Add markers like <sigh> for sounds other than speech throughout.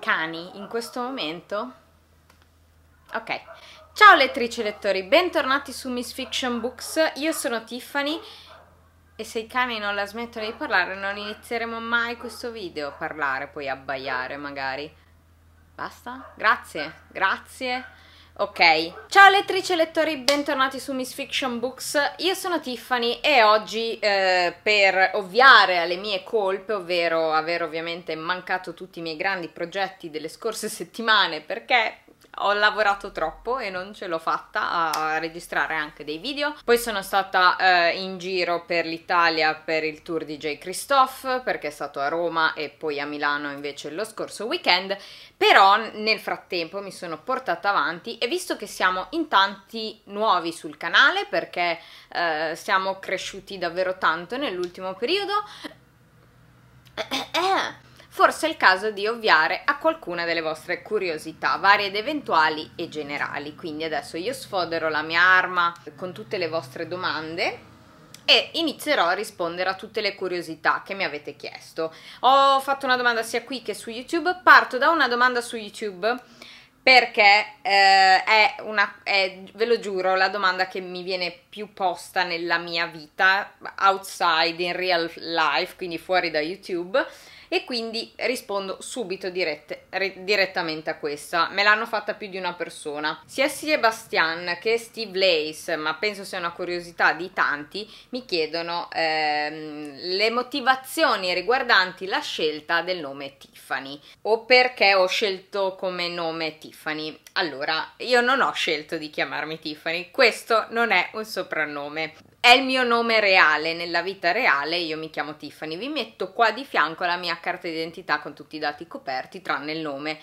cani in questo momento? Ok. Ciao lettrici e lettori, bentornati su Miss Fiction Books. Io sono Tiffany e se i cani non la smettono di parlare non inizieremo mai questo video a parlare, poi abbaiare magari. Basta? Grazie, grazie. Ok, ciao lettrici e lettori, bentornati su Miss Fiction Books, io sono Tiffany e oggi eh, per ovviare alle mie colpe, ovvero aver ovviamente mancato tutti i miei grandi progetti delle scorse <laughs> settimane perché ho lavorato troppo e non ce l'ho fatta a registrare anche dei video. Poi sono stata eh, in giro per l'Italia per il tour di J. Christophe perché è stato a Roma e poi a Milano invece lo scorso weekend, però nel frattempo mi sono portata avanti e visto che siamo in tanti nuovi sul canale perché eh, siamo cresciuti davvero tanto nell'ultimo periodo... <clears throat> Eh, eh, eh, forse è il caso di ovviare a qualcuna delle vostre curiosità, varie ed eventuali e generali. Quindi adesso io sfodero la mia arma con tutte le vostre domande e inizierò a rispondere a tutte le curiosità che mi avete chiesto. Ho fatto una domanda sia qui che su YouTube, parto da una domanda su YouTube perché eh, è una, è, ve lo giuro, la domanda che mi viene più posta nella mia vita, outside, in real life, quindi fuori da YouTube e quindi rispondo subito dirette, re, direttamente a questa. Me l'hanno fatta più di una persona. Sia Sebastian che Steve Lace, ma penso sia una curiosità di tanti, mi chiedono ehm, le motivazioni riguardanti la scelta del nome Tiffany o perché ho scelto come nome Tiffany. Allora, io non ho scelto di chiamarmi Tiffany, questo non è un soprannome è il mio nome reale, nella vita reale io mi chiamo Tiffany, vi metto qua di fianco la mia carta d'identità con tutti i dati coperti tranne il nome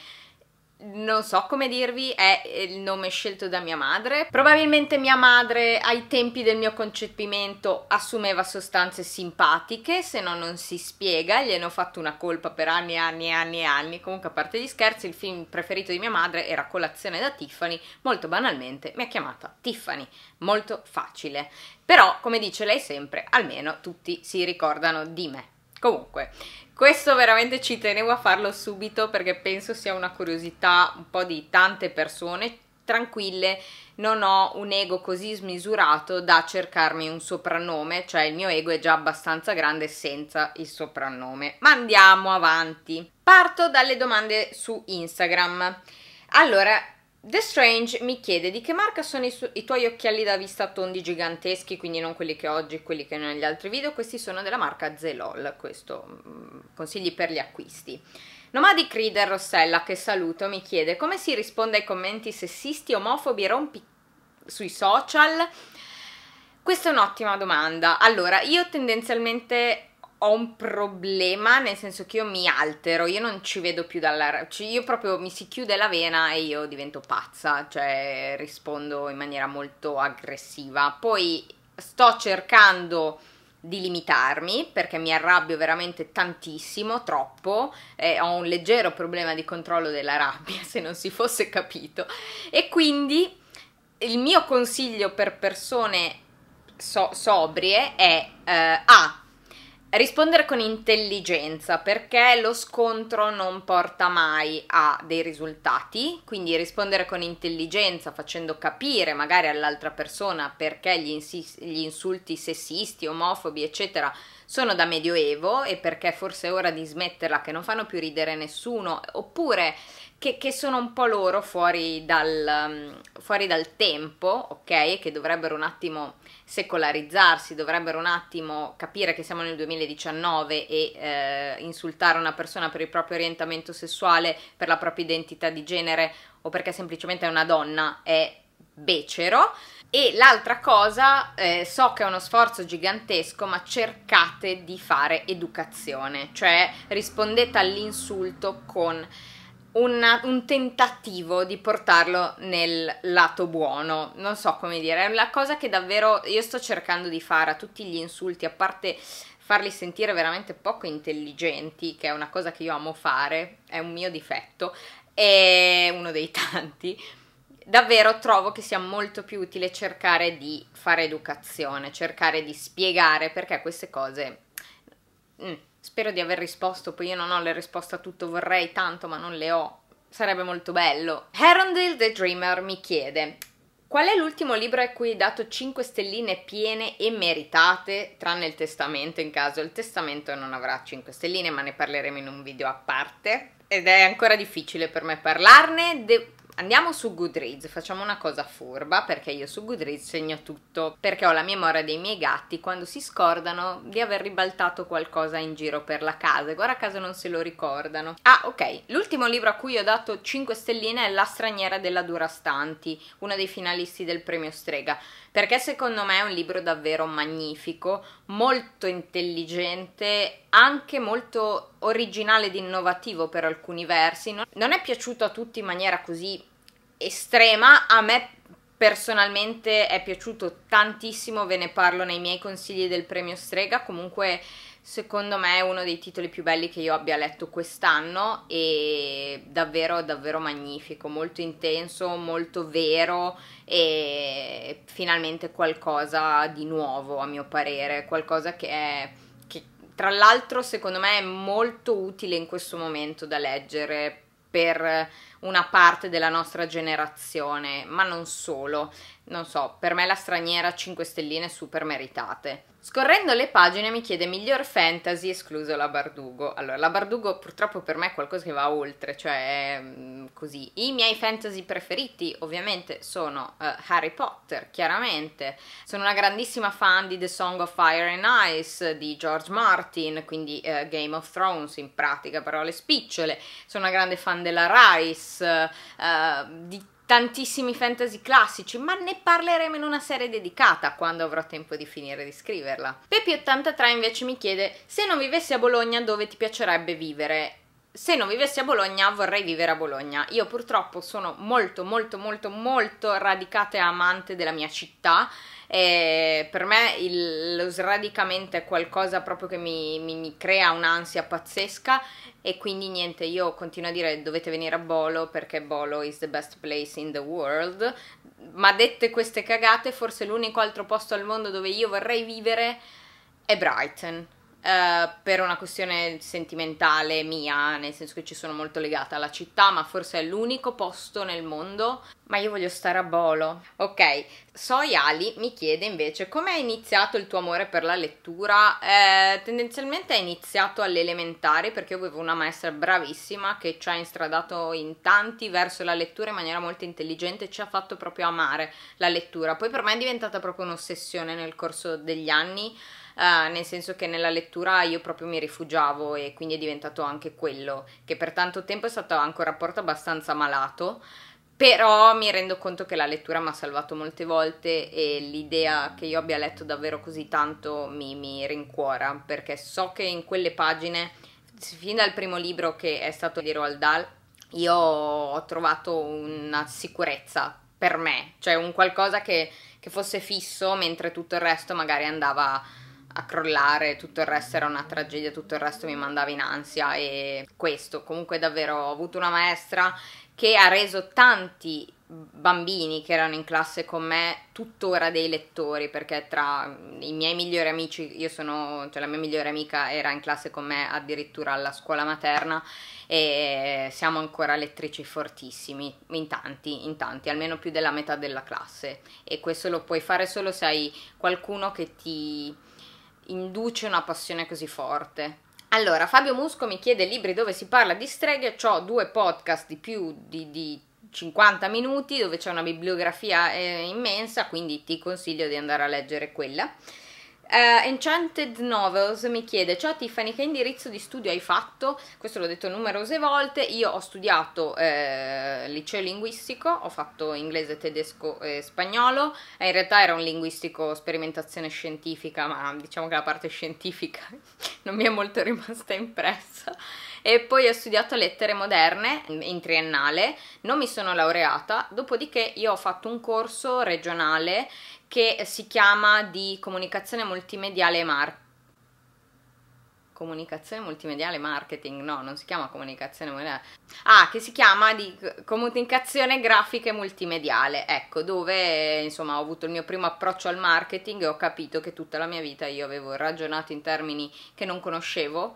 non so come dirvi, è eh, il nome scelto da mia madre. Probabilmente mia madre ai tempi del mio concepimento assumeva sostanze simpatiche, se no non si spiega, gliene ho fatto una colpa per anni e anni e anni e anni. Comunque a parte gli scherzi, il film preferito di mia madre era Colazione da Tiffany, molto banalmente mi ha chiamata Tiffany, molto facile. Però, come dice lei sempre, almeno tutti si ricordano di me. Comunque, questo veramente ci tenevo a farlo subito perché penso sia una curiosità un po' di tante persone tranquille, non ho un ego così smisurato da cercarmi un soprannome, cioè il mio ego è già abbastanza grande senza il soprannome. Ma andiamo avanti. Parto dalle domande su Instagram. Allora, The Strange mi chiede di che marca sono i, su- i, tuoi occhiali da vista tondi giganteschi, quindi non quelli che ho oggi, quelli che negli altri video, questi sono della marca Zelol, questo mm, consigli per gli acquisti. Nomadi Crider Rossella, che saluto, mi chiede come si risponde ai commenti sessisti, omofobi e rompi sui social? Questa è un'ottima domanda. Allora, io tendenzialmente ho un problema nel senso che io mi altero, io non ci vedo più dalla... Cioè io proprio mi si chiude la vena e io divento pazza, cioè rispondo in maniera molto aggressiva. Poi sto cercando di limitarmi perché mi arrabbio veramente tantissimo, troppo, eh, ho un leggero problema di controllo della rabbia <laughs> se non si fosse capito e quindi il mio consiglio per persone so sobrie è eh, A Rispondere con intelligenza perché lo scontro non porta mai a dei risultati, quindi rispondere con intelligenza facendo capire magari all'altra persona perché gli, insi- gli insulti sessisti, omofobi, eccetera, sono da medioevo e perché forse è ora di smetterla che non fanno più ridere nessuno, oppure che, che sono un po' loro fuori dal, mm, fuori dal tempo, ok? Che dovrebbero un attimo secolarizzarsi, dovrebbero un attimo capire che siamo nel 2019 e eh, insultare una persona per il proprio orientamento sessuale, per la propria identità di genere o perché semplicemente è una donna è becero. E l'altra cosa, eh, so che è uno sforzo gigantesco, ma cercate di fare educazione, cioè rispondete all'insulto con una, un tentativo di portarlo nel lato buono, non so come dire, è la cosa che davvero io sto cercando di fare a tutti gli insulti, a parte farli sentire veramente poco intelligenti, che è una cosa che io amo fare, è un mio difetto, è uno dei <laughs> tanti. Davvero trovo che sia molto più utile cercare di fare educazione, cercare di spiegare perché queste cose mm, Spero di aver risposto, poi io non ho le risposte a tutto, vorrei tanto ma non le ho. Sarebbe molto bello. Herondale the Dreamer mi chiede Qual è l'ultimo libro a cui hai dato 5 stelline piene e meritate, tranne il testamento in caso? Il testamento non avrà 5 stelline, ma ne parleremo in un video a parte. Ed è ancora difficile per me parlarne. De- Andiamo su Goodreads, facciamo una cosa furba perché io su Goodreads segno tutto perché ho la memoria dei miei gatti quando si scordano di aver ribaltato qualcosa in giro per la casa, e guarda caso non se lo ricordano. Ah ok, l'ultimo libro a cui ho dato 5 stelline è La straniera della Durastanti, uno dei finalisti del premio Strega perché secondo me è un libro davvero magnifico, molto intelligente, anche molto originale ed innovativo per alcuni versi. Non è piaciuto a tutti in maniera così estrema, a me personalmente è piaciuto tantissimo, ve ne parlo nei miei consigli del premio Strega, comunque Secondo me è uno dei titoli più belli che io abbia letto quest'anno e davvero, davvero magnifico, molto intenso, molto vero e finalmente qualcosa di nuovo a mio parere, qualcosa che è tra l'altro secondo me è molto utile in questo momento da leggere per una parte della nostra generazione, ma non solo. Non so, per me la straniera 5 stelline super meritate. Scorrendo le pagine mi chiede miglior fantasy escluso la Bardugo. Allora, la Bardugo purtroppo per me è qualcosa che va oltre, cioè mm, così. I miei fantasy preferiti ovviamente sono uh, Harry Potter, chiaramente. Sono una grandissima fan di The Song of Fire and Ice di George Martin, quindi uh, Game of Thrones in pratica, parole spicciole. Sono una grande fan della Rice X, uh, eh, di tantissimi fantasy classici, ma ne parleremo in una serie dedicata quando avrò tempo di finire di scriverla. Pepi83 invece mi chiede se non vivessi a Bologna dove ti piacerebbe vivere se non vivessi a Bologna vorrei vivere a Bologna. Io purtroppo sono molto molto molto molto radicata e amante della mia città. E per me il, lo sradicamento è qualcosa proprio che mi, mi, mi, crea un'ansia pazzesca e quindi niente, io continuo a dire dovete venire a Bolo perché Bolo is the best place in the world, ma dette queste cagate forse l'unico altro posto al mondo dove io vorrei vivere è Brighton eh, per una questione sentimentale mia, nel senso che ci sono molto legata alla città, ma forse è l'unico posto nel mondo. Ma io voglio stare a Bolo. Ok, Soiali mi chiede invece come è iniziato il tuo amore per la lettura. Eh, tendenzialmente è iniziato all'elementare perché io avevo una maestra bravissima che ci ha instradato in tanti verso la lettura in maniera molto intelligente, e ci ha fatto proprio amare la lettura. Poi per me è diventata proprio un'ossessione nel corso degli anni. Eh, nel senso che nella lettura io proprio mi rifugiavo e quindi è diventato anche quello, che per tanto tempo è stato anche un rapporto abbastanza malato, però mi rendo conto che la lettura mi ha salvato molte volte e l'idea che io abbia letto davvero così tanto mi, mi rincuora, perché so che in quelle pagine, fin dal primo libro che è stato di Roald Dahl, io ho trovato una sicurezza per me, cioè un qualcosa che, che fosse fisso mentre tutto il resto magari andava a crollare, tutto il resto era una tragedia, tutto il resto mi mandava in ansia e questo, comunque davvero ho avuto una maestra che ha reso tanti bambini che erano in classe con me tuttora dei lettori perché tra i miei migliori amici io sono cioè la mia migliore amica era in classe con me addirittura alla scuola materna e siamo ancora lettrici fortissimi in tanti in tanti almeno più della metà della classe e questo lo puoi fare solo se hai qualcuno che ti induce una passione così forte? Allora, Fabio Musco mi chiede libri dove si parla di streghe, ho due podcast di più di, di 50 minuti dove c'è una bibliografia eh, immensa, quindi ti consiglio di andare a leggere quella. Uh, Enchanted Novels mi chiede ciao Tiffany che indirizzo di studio hai fatto? questo l'ho detto numerose volte io ho studiato eh, liceo linguistico ho fatto inglese, tedesco e spagnolo eh, in realtà era un linguistico sperimentazione scientifica ma diciamo che la parte scientifica <laughs> non mi è molto rimasta impressa e poi ho studiato lettere moderne in triennale non mi sono laureata dopodiché io ho fatto un corso regionale che si chiama di comunicazione multimediale marketing comunicazione multimediale marketing, no, non si chiama comunicazione multimediale. Ah, che si chiama di comunicazione grafica e multimediale. Ecco, dove insomma ho avuto il mio primo approccio al marketing e ho capito che tutta la mia vita io avevo ragionato in termini che non conoscevo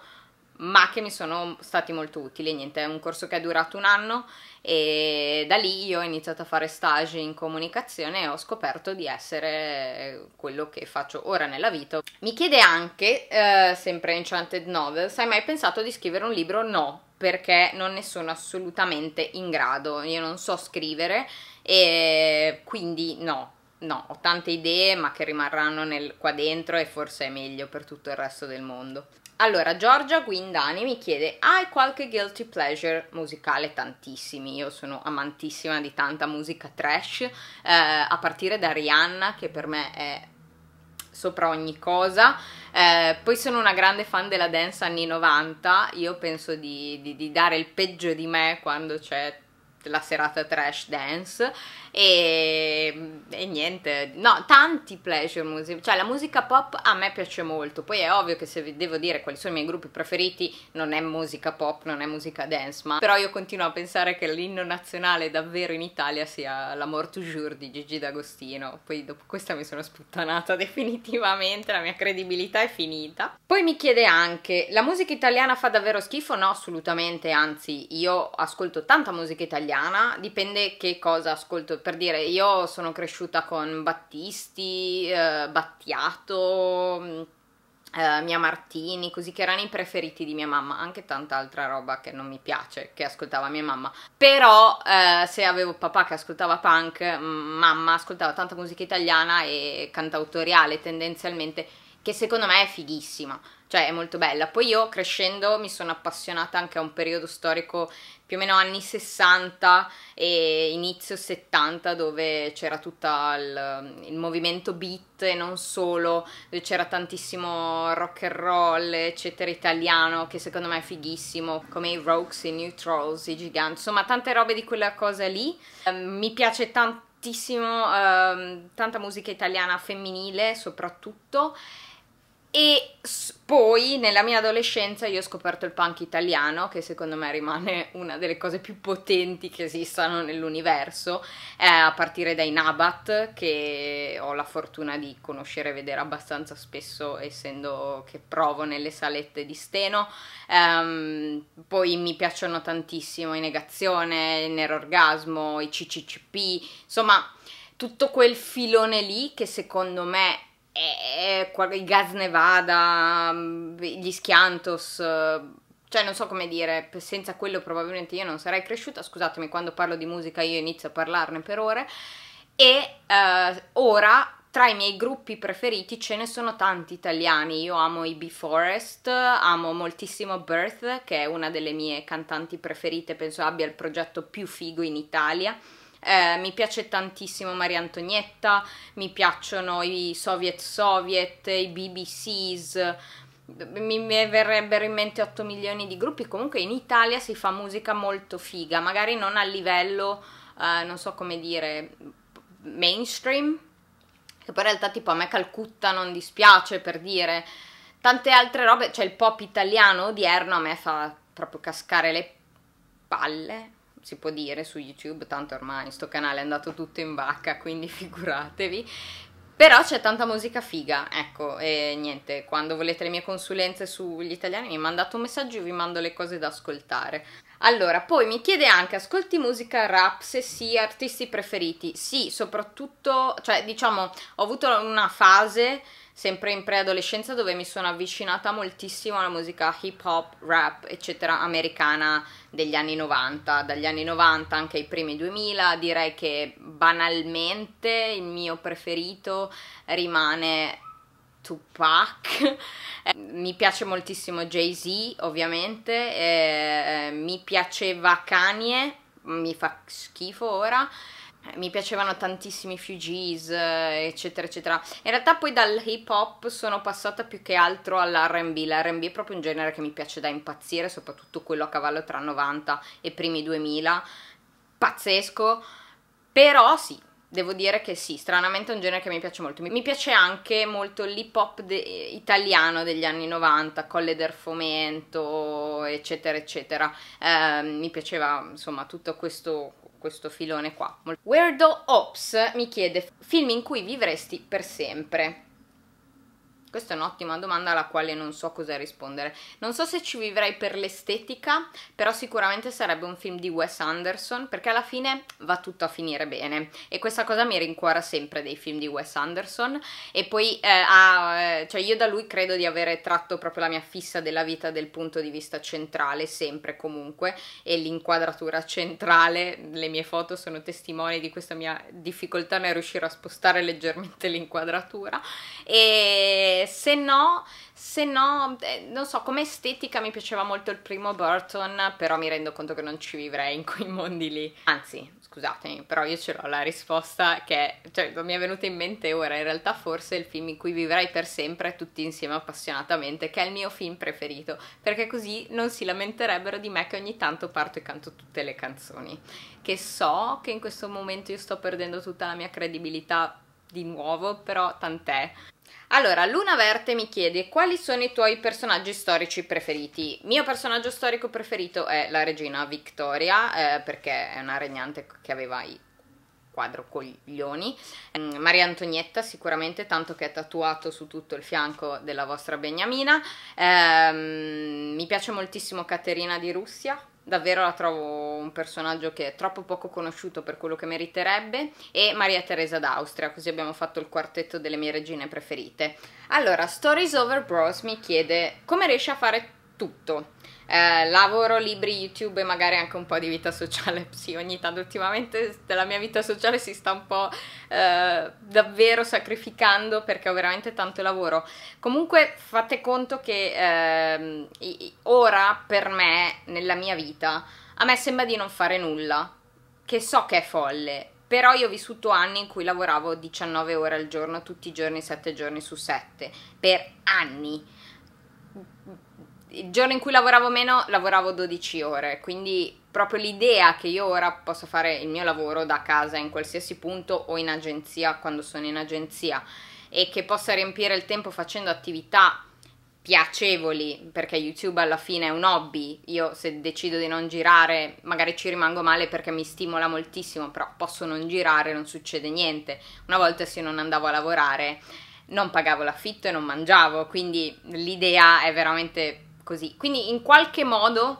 ma che mi sono stati molto utili. Niente, è un corso che è durato un anno e da lì io ho iniziato a fare stage in comunicazione e ho scoperto di essere quello che faccio ora nella vita. Mi chiede anche, eh, sempre Enchanted Novels, hai mai pensato di scrivere un libro? No, perché non ne sono assolutamente in grado. Io non so scrivere e quindi no. No, ho tante idee ma che rimarranno nel, qua dentro e forse è meglio per tutto il resto del mondo. Allora, Giorgia Guindani mi chiede: Hai qualche guilty pleasure musicale? Tantissimi. Io sono amantissima di tanta musica trash, eh, a partire da Rihanna, che per me è sopra ogni cosa. Eh, poi sono una grande fan della dance anni 90. Io penso di, di, di dare il peggio di me quando c'è la serata trash dance e, e niente, no, tanti pleasure music, cioè la musica pop a me piace molto, poi è ovvio che se vi devo dire quali sono i miei gruppi preferiti non è musica pop, non è musica dance, ma però io continuo a pensare che l'inno nazionale davvero in Italia sia L'amor toujours di Gigi D'Agostino, poi dopo questa mi sono sputtanata <laughs> definitivamente, la mia credibilità è finita. Poi mi chiede anche, la musica italiana fa davvero schifo? No, assolutamente, anzi io ascolto tanta musica italiana, dipende che cosa ascolto per dire, io sono cresciuta con Battisti, eh, Battiato, mm, eh, Mia Martini, così che erano i preferiti di mia mamma, anche tanta altra roba che non mi piace, che ascoltava mia mamma. Però eh, se avevo papà che ascoltava punk, mamma ascoltava tanta musica italiana e cantautoriale tendenzialmente, che secondo me è fighissima cioè è molto bella. Poi io crescendo mi sono appassionata anche a un periodo storico più o meno anni 60 e inizio 70 dove c'era tutto il, il, movimento beat e non solo, dove c'era tantissimo rock and roll eccetera italiano che secondo me è fighissimo come i Rocks, i New i Giganti, insomma tante robe di quella cosa lì. Ehm, mi piace tantissimo, ehm, tanta musica italiana femminile soprattutto e poi nella mia adolescenza io ho scoperto il punk italiano che secondo me rimane una delle cose più potenti che esistano nell'universo eh, a partire dai Nabat che ho la fortuna di conoscere e vedere abbastanza spesso essendo che provo nelle salette di Steno ehm, poi mi piacciono tantissimo i Negazione, il Nero Orgasmo, i CCCP insomma tutto quel filone lì che secondo me e i Gas Nevada, mm, gli Schiantos, cioè non so come dire, senza quello probabilmente io non sarei cresciuta, scusatemi quando parlo di musica io inizio a parlarne per ore e eh, ora tra i miei gruppi preferiti ce ne sono tanti italiani, io amo i B-Forest, amo moltissimo Birth che è una delle mie cantanti preferite, penso abbia il progetto più figo in Italia eh, mi piace tantissimo Maria Antonietta, mi piacciono i Soviet Soviet, i BBCs, mi, verrebbero in mente 8 milioni di gruppi. Comunque in Italia si fa musica molto figa, magari non a livello, eh, non so come dire, mainstream, che poi in realtà tipo a me Calcutta non dispiace per dire. Tante altre robe, cioè il pop italiano odierno a me fa proprio cascare le palle, si può dire su YouTube, tanto ormai sto canale è andato tutto in vacca, quindi <laughs> figuratevi. Però c'è tanta musica figa, ecco, e niente, quando volete le mie consulenze sugli italiani mi mandate un messaggio e vi mando le cose da ascoltare. Allora, poi mi chiede anche, ascolti musica rap, se sì, artisti preferiti? Sì, soprattutto, cioè diciamo, ho avuto una fase sempre in preadolescenza dove mi sono avvicinata moltissimo alla musica hip hop, rap, eccetera, americana degli anni 90, dagli anni 90 anche ai primi 2000, direi che banalmente il mio preferito rimane Tupac, <laughs> mi piace moltissimo Jay-Z ovviamente, eh, eh, mi piaceva Kanye, mi fa schifo ora, eh, mi piacevano tantissimi Fugees, eh, eccetera, eccetera. In realtà poi dal hip hop sono passata più che altro all'RB. L'RB è proprio un genere che mi piace da impazzire, soprattutto quello a cavallo tra 90 e primi 2000. Pazzesco. Però sì, devo dire che sì, stranamente è un genere che mi piace molto. Mi piace anche molto l'hip hop de italiano degli anni 90, Colle del Fomento, eccetera, eccetera. Eh, mi piaceva insomma tutto questo, questo filone qua. Weirdo Ops mi chiede film in cui vivresti per sempre. Questa è un'ottima domanda alla quale non so cosa rispondere. Non so se ci vivrei per l'estetica, però sicuramente sarebbe un film di Wes Anderson, perché alla fine va tutto a finire bene. E questa cosa mi rincuora sempre dei film di Wes Anderson. E poi eh, ah, cioè io da lui credo di avere tratto proprio la mia fissa della vita del punto di vista centrale, sempre comunque, e l'inquadratura centrale. Le mie foto sono testimoni di questa mia difficoltà nel riuscire a spostare leggermente l'inquadratura. E se no, se no eh, non so, come estetica mi piaceva molto il primo Burton, però mi rendo conto che non ci vivrei in quei mondi lì. Anzi, scusatemi, però io ce l'ho la risposta che, cioè, non mi è venuta in mente ora, in realtà forse è il film in cui vivrei per sempre tutti insieme appassionatamente, che è il mio film preferito, perché così non si lamenterebbero di me che ogni tanto parto e canto tutte le canzoni, che so che in questo momento io sto perdendo tutta la mia credibilità di nuovo, però tant'è. Allora, Luna Verte mi chiede quali sono i tuoi personaggi storici preferiti. Mio personaggio storico preferito è la regina Victoria, eh, perché è una regnante che aveva i quadro coglioni. Mm, Maria Antonietta sicuramente, tanto che è tatuato su tutto il fianco della vostra Beniamina. Ehm, mi piace moltissimo Caterina di Russia, davvero la trovo un personaggio che è troppo poco conosciuto per quello che meriterebbe, e Maria Teresa d'Austria, così abbiamo fatto il quartetto delle mie regine preferite. Allora, Stories Over Bros mi chiede come riesce a fare tutto. Eh, lavoro, libri, YouTube e magari anche un po' di vita sociale. <laughs> Sì, ogni tanto ultimamente della mia vita sociale si sta un po' eh, davvero sacrificando perché ho veramente tanto lavoro. Comunque fate conto che eh, ora per me, nella mia vita, a me sembra di non fare nulla, che so che è folle. Però io ho vissuto anni in cui lavoravo 19 ore al giorno, tutti i giorni, 7 giorni su 7, per anni il giorno in cui lavoravo meno lavoravo 12 ore, quindi proprio l'idea che io ora posso fare il mio lavoro da casa in qualsiasi punto o in agenzia quando sono in agenzia e che possa riempire il tempo facendo attività piacevoli, perché YouTube alla fine è un hobby, io se decido di non girare magari ci rimango male perché mi stimola moltissimo, però posso non girare, non succede niente. Una volta se non andavo a lavorare non pagavo l'affitto e non mangiavo, quindi l'idea è veramente così. Quindi in qualche modo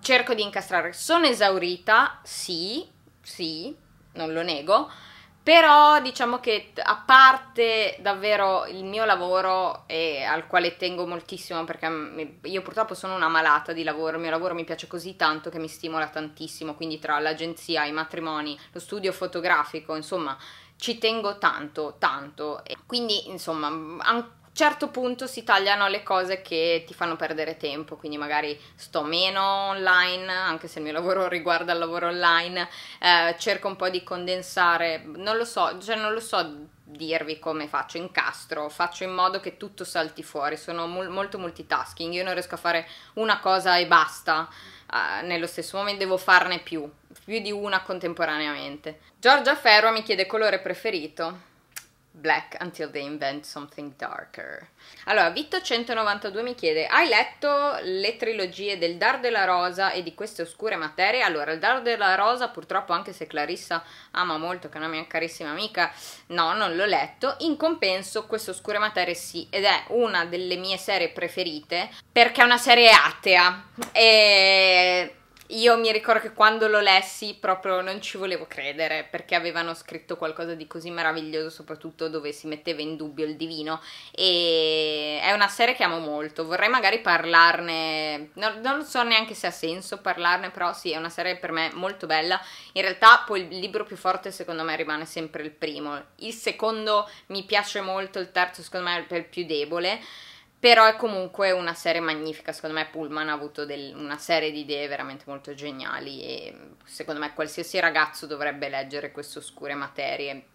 cerco di incastrare. Sono esaurita, sì, sì, non lo nego, però diciamo che a parte davvero il mio lavoro e al quale tengo moltissimo perché mm, io purtroppo sono una malata di lavoro, il mio lavoro mi piace così tanto che mi stimola tantissimo, quindi tra l'agenzia, i matrimoni, lo studio fotografico, insomma ci tengo tanto, tanto. quindi insomma certo punto si tagliano le cose che ti fanno perdere tempo, quindi magari sto meno online, anche se il mio lavoro <laughs> riguarda il lavoro online, eh, cerco un po' di condensare, non lo so, cioè non lo so dirvi come faccio, incastro, faccio in modo che tutto salti fuori, sono mol- molto multitasking, io non riesco a fare una cosa e basta, uh, nello stesso momento devo farne più, più di una contemporaneamente. Giorgia Ferro mi chiede colore preferito, black until they invent something darker. Allora, Vitto192 mi chiede: Hai letto le trilogie del Dar della Rosa e di queste oscure materie? Allora, il Dar della Rosa, purtroppo, anche se Clarissa ama molto, che è una mia carissima amica, no, non l'ho letto. In compenso, queste oscure materie sì, ed è una delle mie serie preferite perché è una serie atea. E io mi ricordo che quando lo lessi proprio non ci volevo credere perché avevano scritto qualcosa di così meraviglioso, soprattutto dove si metteva in dubbio il divino. E è una serie che amo molto. Vorrei magari parlarne, non, non so neanche se ha senso parlarne, però sì, è una serie per me molto bella. In realtà, poi il libro più forte secondo me rimane sempre il primo. Il secondo mi piace molto, il terzo secondo me è il più debole. Però è comunque una serie magnifica, secondo me Pullman ha avuto del, una serie di idee veramente molto geniali e secondo me qualsiasi ragazzo dovrebbe leggere queste oscure materie.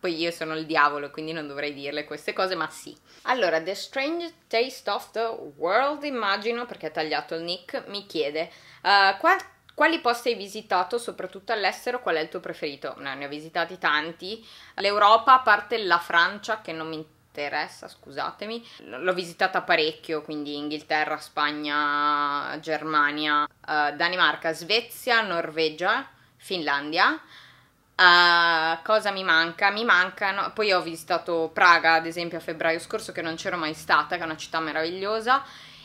Poi io sono il diavolo, quindi non dovrei dirle queste cose, ma sì. Allora, The Strange Taste of the World, immagino, perché ha tagliato il nick, mi chiede uh, eh, qual- quali posti hai visitato, soprattutto all'estero, qual è il tuo preferito? No, ne ho visitati tanti. L'Europa, a parte la Francia, che non mi interessa Teresa, scusatemi. L'ho visitata parecchio, quindi Inghilterra, Spagna, Germania, eh, Danimarca, Svezia, Norvegia, Finlandia. Uh, cosa mi manca? Mi mancano. Poi ho visitato Praga, ad esempio, a febbraio scorso, che non c'ero mai stata, che è una città meravigliosa.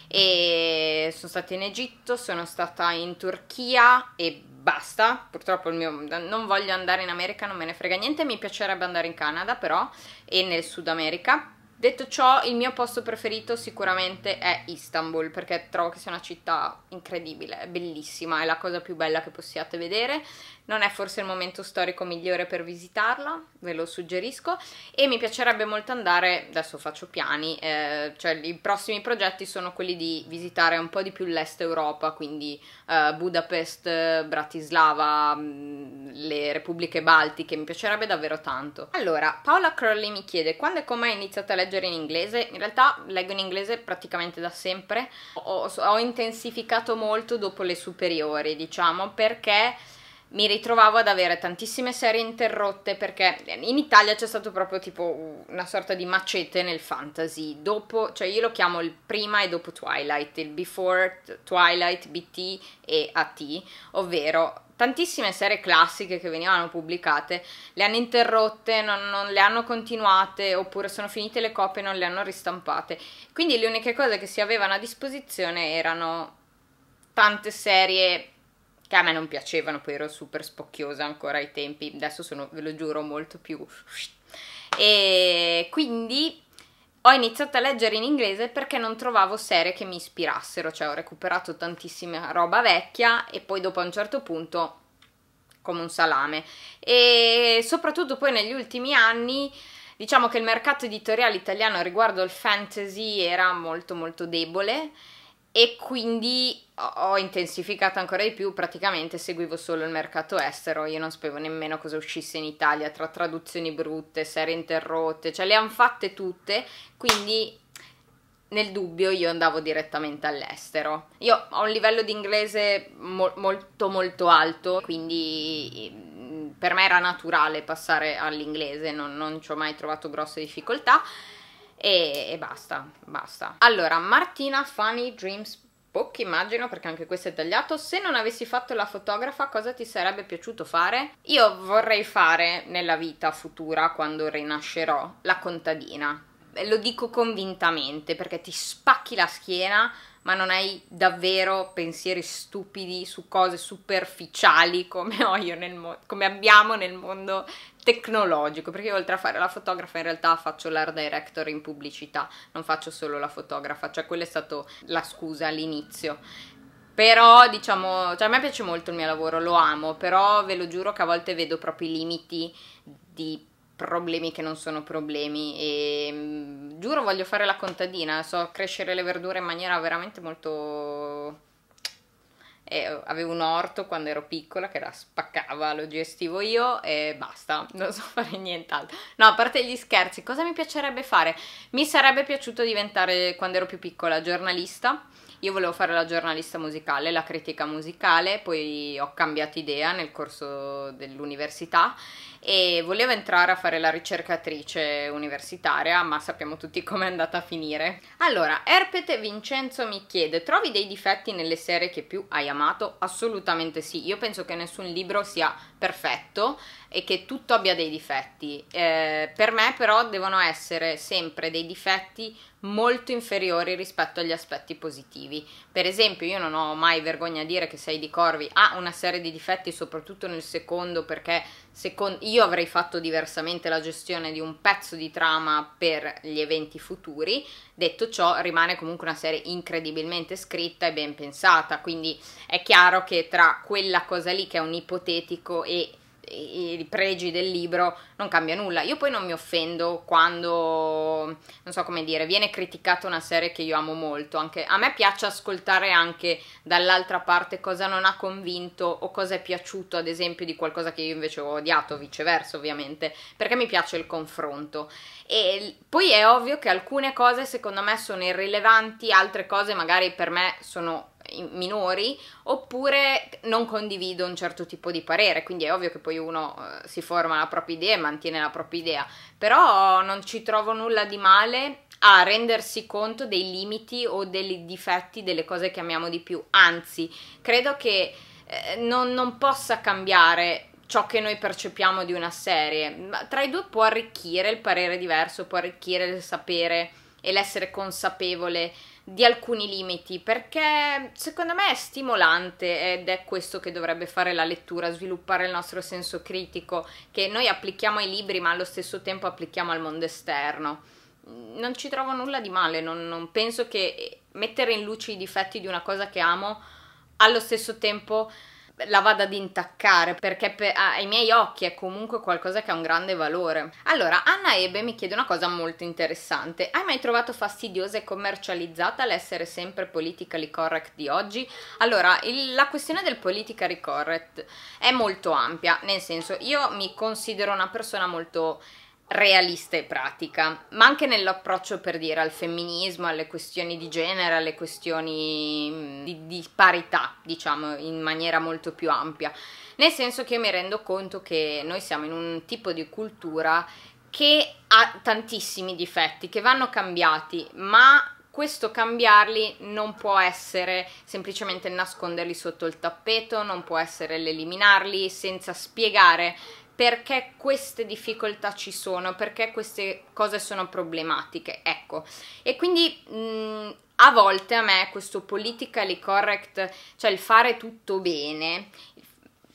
E sono stata in Egitto, sono stata in Turchia e basta, purtroppo mio, non voglio andare in America, non me ne frega niente, mi piacerebbe andare in Canada però e nel Sud America. Detto ciò, il mio posto preferito sicuramente è Istanbul, perché trovo che sia una città incredibile, è bellissima, è la cosa più bella che possiate vedere, non è forse il momento storico migliore per visitarla, ve lo suggerisco, e mi piacerebbe molto andare, adesso faccio piani, eh, cioè i prossimi progetti sono quelli di visitare un po' di più l'est Europa, quindi eh, Budapest, Bratislava, mm, le repubbliche baltiche, mi piacerebbe davvero tanto. Allora, Paola Crowley mi chiede quando e come hai iniziato a leggere in inglese? In realtà leggo in inglese praticamente da sempre, ho, ho intensificato molto dopo le superiori, diciamo, perché mi ritrovavo ad avere tantissime serie interrotte perché in Italia c'è stato proprio tipo una sorta di macete nel fantasy. Dopo, cioè io lo chiamo il prima e dopo Twilight, il before Twilight, BT e AT, ovvero tantissime serie classiche che venivano pubblicate le hanno interrotte, non, non, le hanno continuate oppure sono finite le copie e non le hanno ristampate. Quindi le uniche cose che si avevano a disposizione erano tante serie che a me non piacevano, poi ero super spocchiosa ancora ai tempi, adesso sono, ve lo giuro, molto più... E quindi ho iniziato a leggere in inglese perché non trovavo serie che mi ispirassero, cioè ho recuperato tantissima roba vecchia e poi dopo a un certo punto come un salame e soprattutto poi negli ultimi anni diciamo che il mercato editoriale italiano riguardo al fantasy era molto molto debole e quindi ho intensificato ancora di più, praticamente seguivo solo il mercato estero, io non sapevo nemmeno cosa uscisse in Italia, tra traduzioni brutte, serie interrotte, cioè le hanno fatte tutte, quindi nel dubbio io andavo direttamente all'estero. Io ho un livello di inglese mo- molto molto alto, quindi mm, per me era naturale passare all'inglese, non, non ci ho mai trovato grosse difficoltà e, e basta, basta. Allora, Martina Funny Dreams Book, immagino, perché anche questo è tagliato. Se non avessi fatto la fotografa, cosa ti sarebbe piaciuto fare? Io vorrei fare nella vita futura, quando rinascerò, la contadina. Lo dico convintamente perché ti spacchi la schiena ma non hai davvero pensieri stupidi su cose superficiali come, <laughs> mo- come abbiamo nel mondo tecnologico, perché io oltre a fare la fotografa in realtà faccio l'art director in pubblicità, non faccio solo la fotografa, cioè quella è stata la scusa all'inizio. Però diciamo, cioè a me piace molto il mio lavoro, lo amo, però ve lo giuro che a volte vedo proprio i limiti di problemi che non sono problemi e mm, giuro voglio fare la contadina, so crescere le verdure in maniera veramente molto... Eh, avevo un orto quando ero piccola che la spaccava, lo gestivo io e basta, non so <laughs> fare nient'altro. No, a parte gli scherzi, cosa mi piacerebbe fare? Mi sarebbe piaciuto diventare, quando ero più piccola, giornalista. Io volevo fare la giornalista musicale, la critica musicale, poi ho cambiato idea nel corso dell'università e voleva entrare a fare la ricercatrice universitaria, ma sappiamo tutti com'è andata a finire. Allora, Erpete Vincenzo mi chiede: trovi dei difetti nelle serie che più hai amato? Assolutamente sì. Io penso che nessun libro sia perfetto e che tutto abbia dei difetti. Eh, per me però devono essere sempre dei difetti molto inferiori rispetto agli aspetti positivi. Per esempio io non ho mai vergogna a dire che sei di Corvi ha una serie di difetti soprattutto nel secondo perché secondo, io avrei fatto diversamente la gestione di un pezzo di trama per gli eventi futuri. Detto ciò rimane comunque una serie incredibilmente scritta e ben pensata, quindi è chiaro che tra quella cosa lì che è un ipotetico e i, i pregi del libro non cambia nulla. Io poi non mi offendo quando, non so come dire, viene criticata una serie che io amo molto. Anche, a me piace ascoltare anche dall'altra parte cosa non ha convinto o cosa è piaciuto, ad esempio, di qualcosa che io invece ho odiato, viceversa ovviamente, perché mi piace il confronto. E poi è ovvio che alcune cose secondo me sono irrilevanti, altre cose magari per me sono minori oppure non condivido un certo tipo di parere, quindi è ovvio che poi uno eh, si forma la propria idea e mantiene la propria idea, però non ci trovo nulla di male a rendersi conto dei limiti o dei difetti delle cose che amiamo di più, anzi credo che eh, non, non possa cambiare ciò che noi percepiamo di una serie, ma tra i due può arricchire il parere diverso, può arricchire il sapere e l'essere consapevole di alcuni limiti perché secondo me è stimolante ed è questo che dovrebbe fare la lettura, sviluppare il nostro senso critico che noi applichiamo ai libri ma allo stesso tempo applichiamo al mondo esterno. Non ci trovo nulla di male, non, non penso che mettere in luce i difetti di una cosa che amo allo stesso tempo la vada ad intaccare perché per, ai miei occhi è comunque qualcosa che ha un grande valore. Allora, Anna Ebe mi chiede una cosa molto interessante. Hai mai trovato fastidiosa e commercializzata l'essere sempre politically correct di oggi? Allora, il, la questione del politically correct è molto ampia, nel senso io mi considero una persona molto realista e pratica, ma anche nell'approccio per dire al femminismo, alle questioni di genere, alle questioni mm, di, di parità, diciamo, in maniera molto più ampia. Nel senso che io mi rendo conto che noi siamo in un tipo di cultura che ha tantissimi difetti, che vanno cambiati, ma questo cambiarli non può essere semplicemente nasconderli sotto il tappeto, non può essere l'eliminarli senza spiegare perché queste difficoltà ci sono, perché queste cose sono problematiche, ecco. E quindi mh, mm, a volte a me questo politically correct, cioè il fare tutto bene,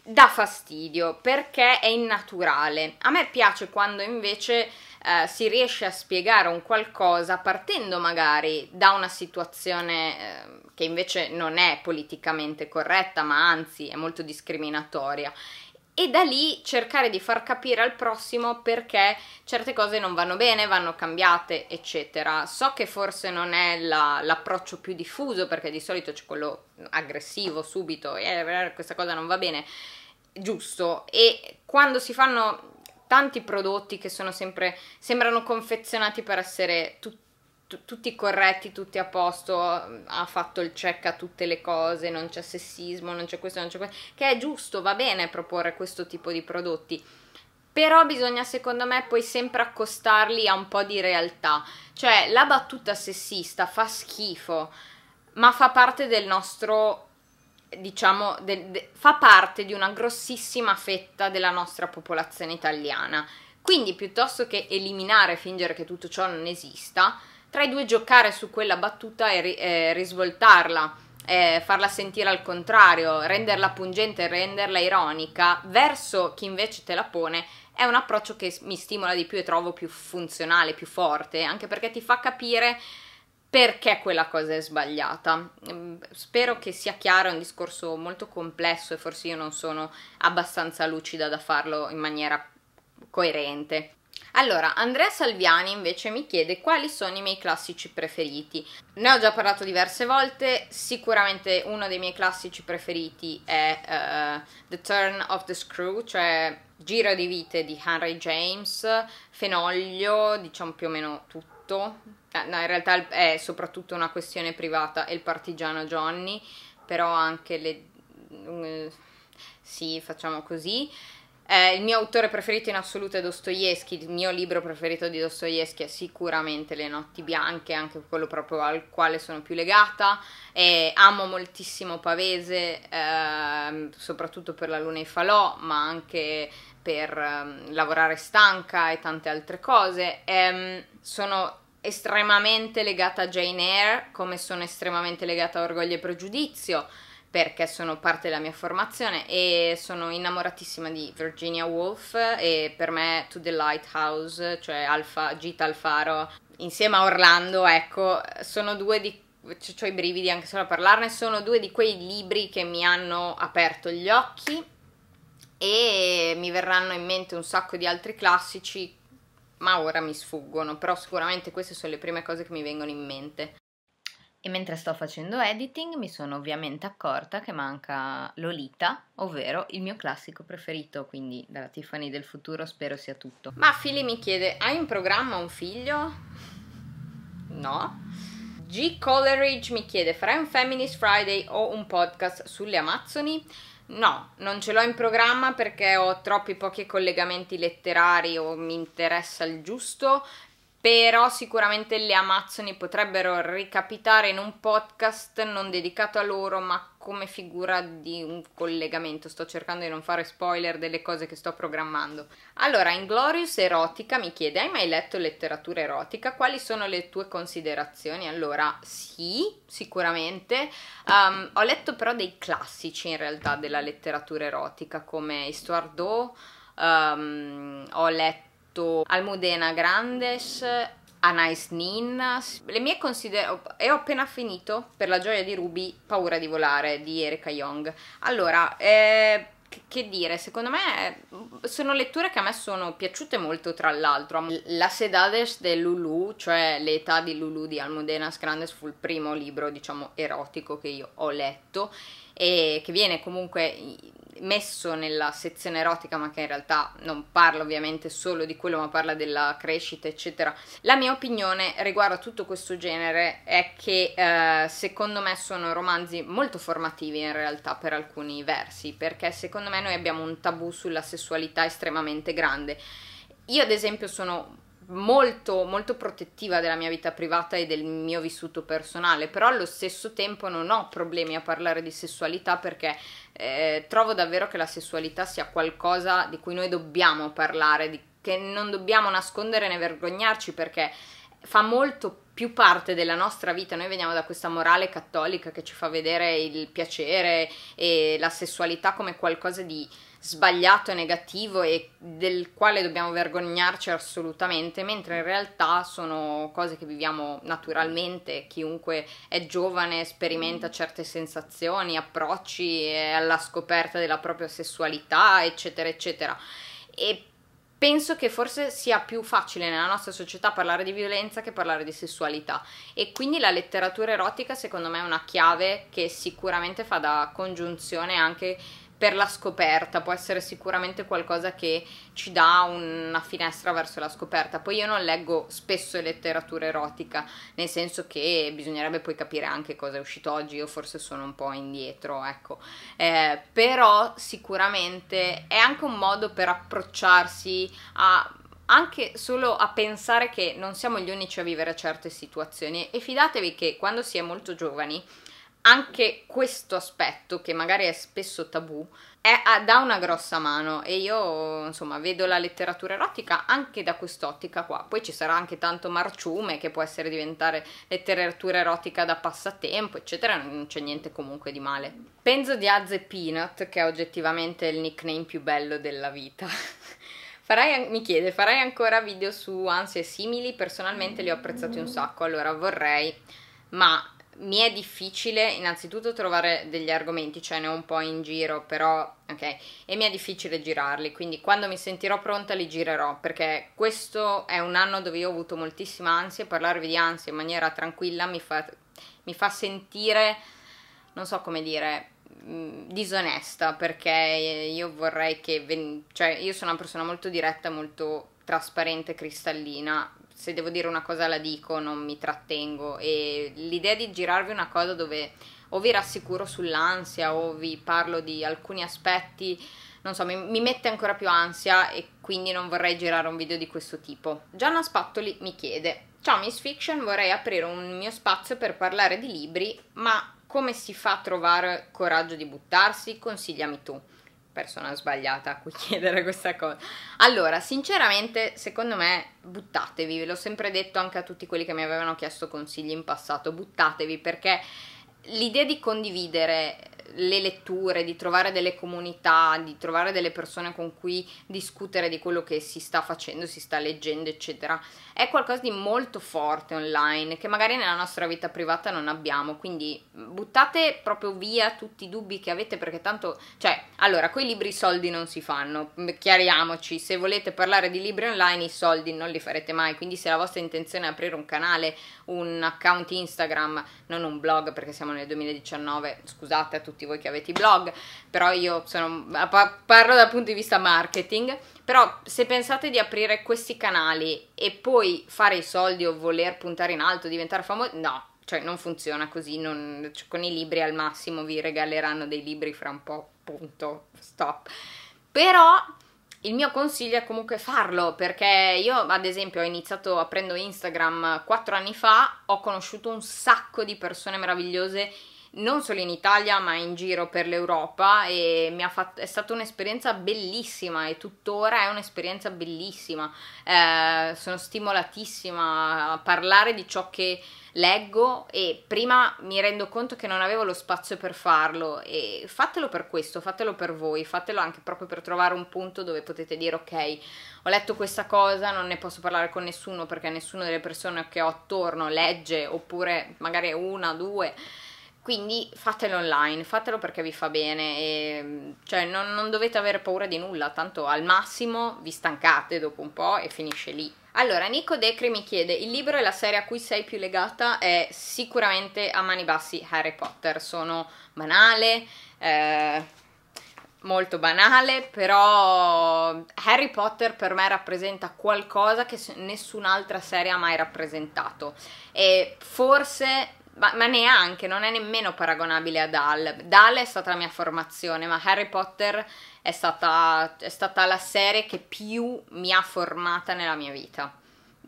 dà fastidio perché è innaturale. A me piace quando invece eh, si riesce a spiegare un qualcosa partendo magari da una situazione eh, che invece non è politicamente corretta, ma anzi è molto discriminatoria e da lì cercare di far capire al prossimo perché certe cose non vanno bene, vanno cambiate, eccetera. So che forse non è la, l'approccio più diffuso perché di solito c'è quello aggressivo subito, eh, eh questa cosa non va bene, giusto. E quando si fanno tanti prodotti che sono sempre sembrano confezionati per essere tutti tutti corretti, tutti a posto, ha fatto il check a tutte le cose, non c'è sessismo, non c'è questo, non c'è questo, che è giusto, va bene proporre questo tipo di prodotti. Però bisogna, secondo me, poi sempre accostarli a un po' di realtà. Cioè, la battuta sessista fa schifo, ma fa parte del nostro diciamo, de, de, fa parte di una grossissima fetta della nostra popolazione italiana. Quindi piuttosto che eliminare fingere che tutto ciò non esista, tra i due giocare su quella battuta e, ri e risvoltarla, e farla sentire al contrario, renderla pungente, renderla ironica, verso chi invece te la pone, è un approccio che mi stimola di più e trovo più funzionale, più forte, anche perché ti fa capire perché quella cosa è sbagliata. Mm, spero che sia chiaro, è un discorso molto complesso e forse io non sono abbastanza lucida da farlo in maniera coerente. Allora, Andrea Salviani invece mi chiede quali sono i miei classici preferiti. Ne ho già parlato diverse volte, sicuramente uno dei miei classici preferiti è uh, The Turn of the Screw, cioè Giro di vite di Henry James, Fenoglio, diciamo più o meno tutto. Eh, no, in realtà è soprattutto una questione privata e il partigiano Johnny, però anche le... Mm, sì, facciamo così. Eh, il mio autore preferito in assoluto è Dostoevsky, il mio libro preferito di Dostoevsky è sicuramente Le notti bianche, anche quello proprio al quale sono più legata. Eh, amo moltissimo Pavese, eh, soprattutto per La luna e falò, ma anche per ehm, lavorare stanca e tante altre cose. Ehm, sono estremamente legata a Jane Eyre, come sono estremamente legata a Orgoglio e Pregiudizio perché sono parte della mia formazione e sono innamoratissima di Virginia Woolf e per me To the Lighthouse, cioè Alfa, Gita Faro, insieme a Orlando, ecco, sono due di ho i brividi anche solo a parlarne, sono due di quei libri che mi hanno aperto gli occhi e mi verranno in mente un sacco di altri classici, ma ora mi sfuggono, però sicuramente queste sono le prime cose che mi vengono in mente. E mentre sto facendo editing mi sono ovviamente accorta che manca Lolita, ovvero il mio classico preferito, quindi dalla Tiffany del futuro spero sia tutto. Ma Fili mi chiede, hai in programma un figlio? No. G. Coleridge mi chiede, farai un Feminist Friday o un podcast sulle Amazzoni? No, non ce l'ho in programma perché ho troppi pochi collegamenti letterari o mi interessa il giusto però sicuramente le Amazzoni potrebbero ricapitare in un podcast non dedicato a loro, ma come figura di un collegamento. Sto cercando di non fare spoiler delle cose che sto programmando. Allora, Inglorious Erotica mi chiede: Hai mai letto letteratura erotica? Quali sono le tue considerazioni? Allora, sì, sicuramente. Um, ho letto però dei classici in realtà della letteratura erotica, come Histoire d'Eau. Um, ho letto fatto Almudena Grandes, a Nice Ninna. Le mie considero. E ho appena finito, per la gioia di Ruby, Paura di volare di Erika Young. Allora, eh, Che dire, secondo me eh, sono letture che a me sono piaciute molto, tra l'altro. La Sedades de Lulu, cioè L'età di Lulu di Almodenas Grandes, fu il primo libro, diciamo, erotico che io ho letto e che viene comunque messo nella sezione erotica, ma che in realtà non parla ovviamente solo di quello, ma parla della crescita, eccetera. La mia opinione riguardo a tutto questo genere è che eh, secondo me sono romanzi molto formativi in realtà per alcuni versi, perché secondo me noi abbiamo un tabù sulla sessualità estremamente grande. Io ad esempio sono molto, molto protettiva della mia vita privata e del mio vissuto personale, però allo stesso tempo non ho problemi a parlare di sessualità perché eh, trovo davvero che la sessualità sia qualcosa di cui noi dobbiamo parlare, di, che non dobbiamo nascondere né vergognarci perché fa molto più parte della nostra vita, noi veniamo da questa morale cattolica che ci fa vedere il piacere e la sessualità come qualcosa di sbagliato e negativo e del quale dobbiamo vergognarci assolutamente, mentre in realtà sono cose che viviamo naturalmente, chiunque è giovane sperimenta mm. certe sensazioni, approcci alla scoperta della propria sessualità, eccetera, eccetera. E penso che forse sia più facile nella nostra società parlare di violenza che parlare di sessualità e quindi la letteratura erotica secondo me è una chiave che sicuramente fa da congiunzione anche per la scoperta, può essere sicuramente qualcosa che ci dà una finestra verso la scoperta. Poi io non leggo spesso letteratura erotica, nel senso che bisognerebbe poi capire anche cosa è uscito oggi, io forse sono un po' indietro, ecco. Eh, però sicuramente è anche un modo per approcciarsi a anche solo a pensare che non siamo gli unici a vivere certe situazioni e fidatevi che quando si è molto giovani anche questo aspetto, che magari è spesso tabù, è, da una grossa mano e io insomma vedo la letteratura erotica anche da quest'ottica qua. Poi ci sarà anche tanto marciume che può essere diventare letteratura erotica da passatempo, eccetera, non c'è niente comunque di male. Penso di Azze Peanut, che è oggettivamente il nickname più bello della vita. <laughs> Farai, mi chiede, farai ancora video su ansie simili? Personalmente li ho apprezzati un sacco, allora vorrei, ma mi è difficile innanzitutto trovare degli argomenti, ce cioè ne ho un po' in giro, però ok, e mi è difficile girarli, quindi quando mi sentirò pronta li girerò, perché questo è un anno dove io ho avuto moltissima ansia, parlarvi di ansia in maniera tranquilla mi fa, mi fa sentire, non so come dire, mm, disonesta, perché io vorrei che, ven- cioè io sono una persona molto diretta, molto trasparente, cristallina, se devo dire una cosa la dico, non mi trattengo. E l'idea di girarvi una cosa dove o vi rassicuro sull'ansia o vi parlo di alcuni aspetti, non so, mi, mi, mette ancora più ansia e quindi non vorrei girare un video di questo tipo. Gianna Spattoli mi chiede: Ciao Miss Fiction, vorrei aprire un mio spazio per parlare di libri, ma come si fa a trovare coraggio di buttarsi? Consigliami tu persona sbagliata a cui <laughs> chiedere questa cosa. Allora, sinceramente, secondo me, buttatevi, ve l'ho sempre detto anche a tutti quelli che mi avevano chiesto consigli in passato, buttatevi perché l'idea di condividere le letture, di trovare delle comunità, di trovare delle persone con cui discutere di quello che si sta facendo, si sta leggendo, eccetera, è qualcosa di molto forte online che magari nella nostra vita privata non abbiamo. Quindi buttate proprio via tutti i dubbi che avete perché tanto, cioè, allora, coi libri i soldi non si fanno. Chiariamoci, se volete parlare di libri online i soldi non li farete mai, quindi se la vostra intenzione è aprire un canale, un account Instagram, non un blog perché siamo nel 2019, scusate a tutti tutti voi che avete i blog, però io sono, parlo dal punto di vista marketing, però se pensate di aprire questi canali e poi fare i soldi o voler puntare in alto, diventare famosi, no, cioè non funziona così, non, cioè, con i libri al massimo vi regaleranno dei libri fra un po', punto, stop. Però il mio consiglio è comunque farlo perché io ad esempio ho iniziato aprendo Instagram quattro anni fa, ho conosciuto un sacco di persone meravigliose non solo in Italia ma in giro per l'Europa e fatto, è stata un'esperienza bellissima e tuttora è un'esperienza bellissima, eh, sono stimolatissima a parlare di ciò che leggo e prima mi rendo conto che non avevo lo spazio per farlo e fatelo per questo, fatelo per voi, fatelo anche proprio per trovare un punto dove potete dire ok, ho letto questa cosa, non ne posso parlare con nessuno perché nessuna delle persone che ho attorno legge oppure magari una, due quindi fatelo online, fatelo perché vi fa bene, e, cioè non, non dovete avere paura di nulla, tanto al massimo vi stancate dopo un po' e finisce lì. Allora, Nico Decri mi chiede, il libro e la serie a cui sei più legata è sicuramente a mani bassi Harry Potter, sono banale, eh, molto banale, però Harry Potter per me rappresenta qualcosa che nessun'altra serie ha mai rappresentato e forse ma, ma, neanche, non è nemmeno paragonabile a Dal. Dal è stata la mia formazione, ma Harry Potter è stata, è stata la serie che più mi ha formata nella mia vita.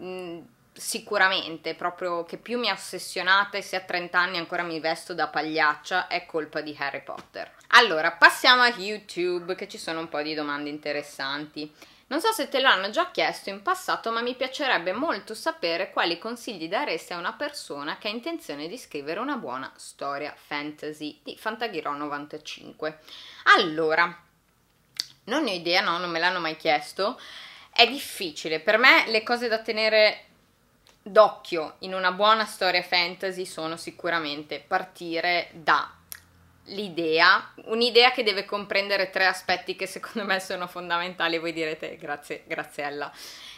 Mm, sicuramente, proprio che più mi ha ossessionata e se a 30 anni ancora mi vesto da pagliaccia è colpa di Harry Potter. Allora, passiamo a YouTube che ci sono un po' di domande interessanti. Non so se te l'hanno già chiesto in passato, ma mi piacerebbe molto sapere quali consigli daresti a una persona che ha intenzione di scrivere una buona storia fantasy di Fantaghiro 95. Allora, non ne ho idea, no, non me l'hanno mai chiesto. È difficile, per me le cose da tenere d'occhio in una buona storia fantasy sono sicuramente partire da l'idea, un'idea che deve comprendere tre aspetti che secondo me sono fondamentali, voi direte grazie Graziella.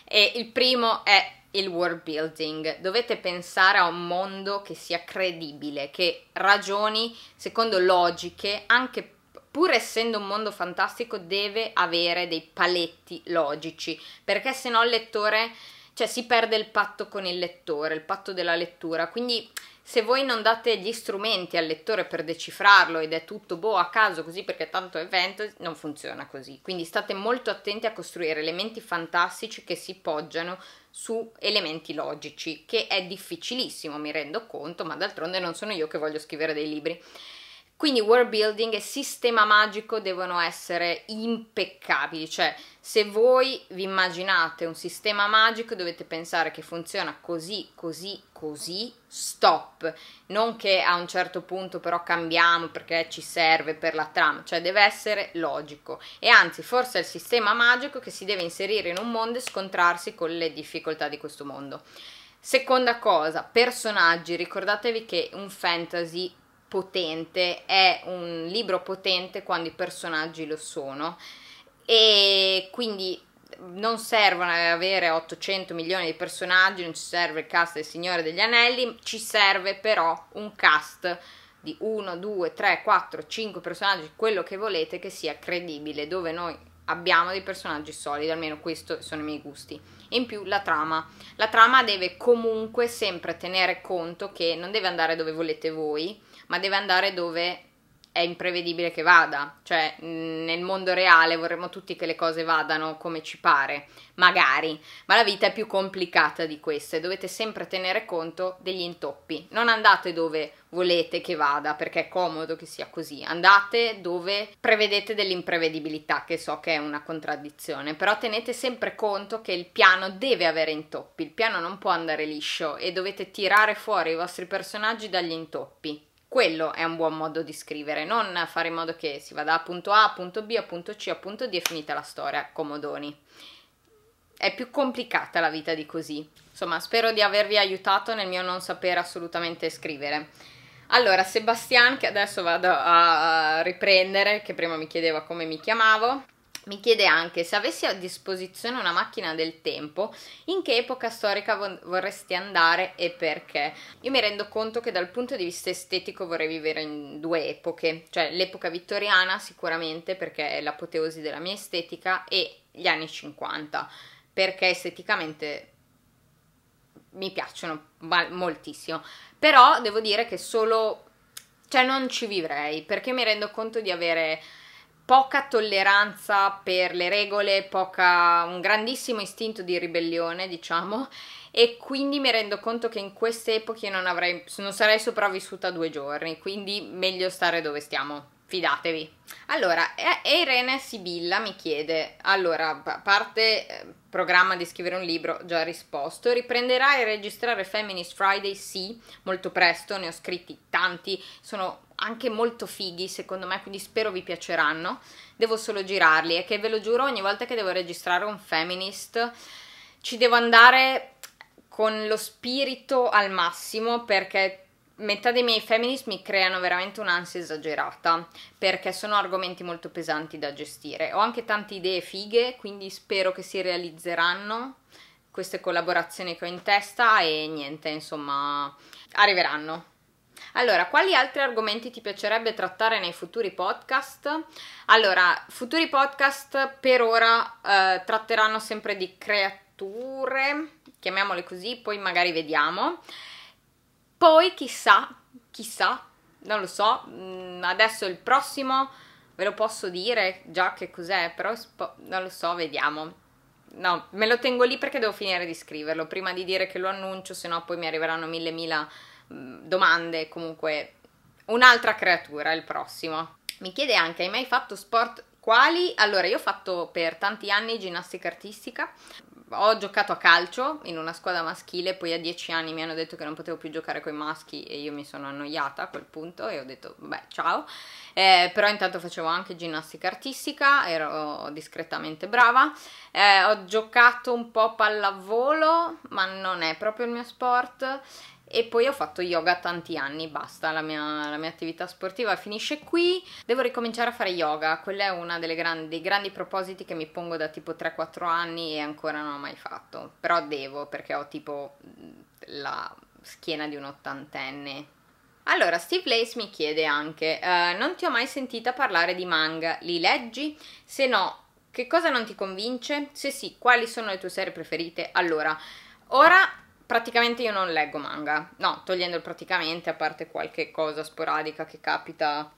E il primo è il world building, dovete pensare a un mondo che sia credibile, che ragioni secondo logiche, anche pur essendo un mondo fantastico deve avere dei paletti logici, perché se no il lettore cioè si perde il patto con il lettore, il patto della lettura, quindi se voi non date gli strumenti al lettore per decifrarlo ed è tutto boh a caso così perché tanto è vento, non funziona così. Quindi state molto attenti a costruire elementi fantastici che si poggiano su elementi logici, che è difficilissimo, mi rendo conto, ma d'altronde non sono io che voglio scrivere dei libri. Quindi world building e sistema magico devono essere impeccabili, cioè se voi vi immaginate un sistema magico dovete pensare che funziona così, così, così, stop, non che a un certo punto però cambiamo perché ci serve per la trama, cioè deve essere logico e anzi forse è il sistema magico che si deve inserire in un mondo e scontrarsi con le difficoltà di questo mondo. Seconda cosa, personaggi, ricordatevi che un fantasy potente, è un libro potente quando i personaggi lo sono e quindi non servono avere 800 milioni di personaggi, non ci serve il cast del Signore degli Anelli, ci serve però un cast di 1, 2, 3, 4, 5 personaggi, quello che volete che sia credibile, dove noi abbiamo dei personaggi solidi, almeno questi sono i miei gusti. in più la trama. La trama deve comunque sempre tenere conto che non deve andare dove volete voi, ma deve andare dove è imprevedibile che vada, cioè nel mondo reale vorremmo tutti che le cose vadano come ci pare, magari, ma la vita è più complicata di questo e dovete sempre tenere conto degli intoppi. Non andate dove volete che vada, perché è comodo che sia così, andate dove prevedete dell'imprevedibilità, che so che è una contraddizione, però tenete sempre conto che il piano deve avere intoppi, il piano non può andare liscio e dovete tirare fuori i vostri personaggi dagli intoppi quello è un buon modo di scrivere, non fare in modo che si vada da punto A a punto B a punto C a punto D e finita la storia, comodoni. È più complicata la vita di così. Insomma, spero di avervi aiutato nel mio non sapere assolutamente scrivere. Allora, Sebastian, che adesso vado a riprendere, che prima mi chiedeva come mi chiamavo, mi chiede anche se avessi a disposizione una macchina del tempo, in che epoca storica vorresti andare e perché? Io mi rendo conto che dal punto di vista estetico vorrei vivere in due epoche, cioè l'epoca vittoriana sicuramente perché è l'apoteosi della mia estetica e gli anni 50, perché esteticamente mi piacciono moltissimo. Però devo dire che solo cioè non ci vivrei perché mi rendo conto di avere poca tolleranza per le regole, poca, un grandissimo istinto di ribellione, diciamo, e quindi mi rendo conto che in queste epoche non, avrei, non sarei sopravvissuta due giorni, quindi meglio stare dove stiamo. Fidatevi. Allora, Irene Sibilla mi chiede, allora, a parte eh, programma di scrivere un libro, già risposto, riprenderai a registrare Feminist Friday? Sì, molto presto, ne ho scritti tanti, sono anche molto fighi secondo me, quindi spero vi piaceranno. Devo solo girarli e che ve lo giuro ogni volta che devo registrare un feminist ci devo andare con lo spirito al massimo perché metà dei miei feminist mi creano veramente un'ansia esagerata perché sono argomenti molto pesanti da gestire. Ho anche tante idee fighe, quindi spero che si realizzeranno queste collaborazioni che ho in testa e niente, insomma, arriveranno. Allora, quali altri argomenti ti piacerebbe trattare nei futuri podcast? Allora, futuri podcast per ora eh, tratteranno sempre di creature, chiamiamole così, poi magari vediamo. Poi chissà, chissà, non lo so, mm, adesso il prossimo ve lo posso dire già che cos'è, però non lo so, vediamo. No, me lo tengo lì perché devo finire di scriverlo prima di dire che lo annuncio, se no poi mi arriveranno mille mila domande comunque un'altra creatura il prossimo mi chiede anche hai mai fatto sport quali allora io ho fatto per tanti anni ginnastica artistica ho giocato a calcio in una squadra maschile poi a dieci anni mi hanno detto che non potevo più giocare con i maschi e io mi sono annoiata a quel punto e ho detto beh ciao eh, però intanto facevo anche ginnastica artistica ero discretamente brava eh, ho giocato un po' pallavolo ma non è proprio il mio sport e poi ho fatto yoga tanti anni, basta, la mia, la mia, attività sportiva finisce qui, devo ricominciare a fare yoga, quello è uno grandi, dei grandi propositi che mi pongo da tipo 3-4 anni e ancora non ho mai fatto, però devo perché ho tipo la schiena di un ottantenne. Allora, Steve Lace mi chiede anche, uh, non ti ho mai sentita parlare di manga, li leggi? Se no, che cosa non ti convince? Se sì, quali sono le tue serie preferite? Allora, ora praticamente io non leggo manga, no, togliendo praticamente, a parte qualche cosa sporadica che capita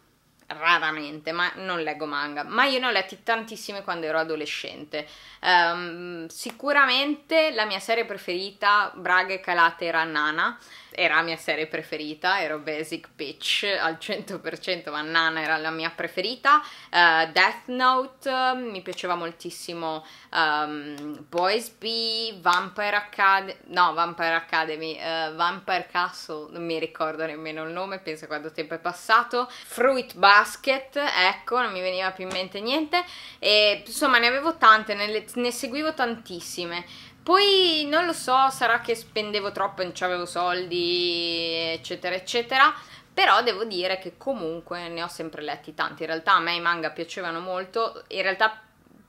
raramente, ma non leggo manga, ma io ne ho letti tantissime quando ero adolescente. Um, sicuramente la mia serie preferita, Braghe Calate, era Nana, era la mia serie preferita, ero Basic Pitch al 100%, ma Nana era la mia preferita. Uh, Death Note, ehm, mi piaceva moltissimo um, Boys B, Vampire Academy, no Vampire Academy, uh, Vampire Castle, non mi ricordo nemmeno il nome, penso quanto tempo è passato. Fruit Basket, ecco, non mi veniva più in mente niente. E insomma ne avevo tante, ne, le, ne seguivo tantissime. Poi non lo so, sarà che spendevo troppo e non avevo soldi, eccetera, eccetera. Però devo dire che comunque ne ho sempre letti tanti. In realtà a me i manga piacevano molto. In realtà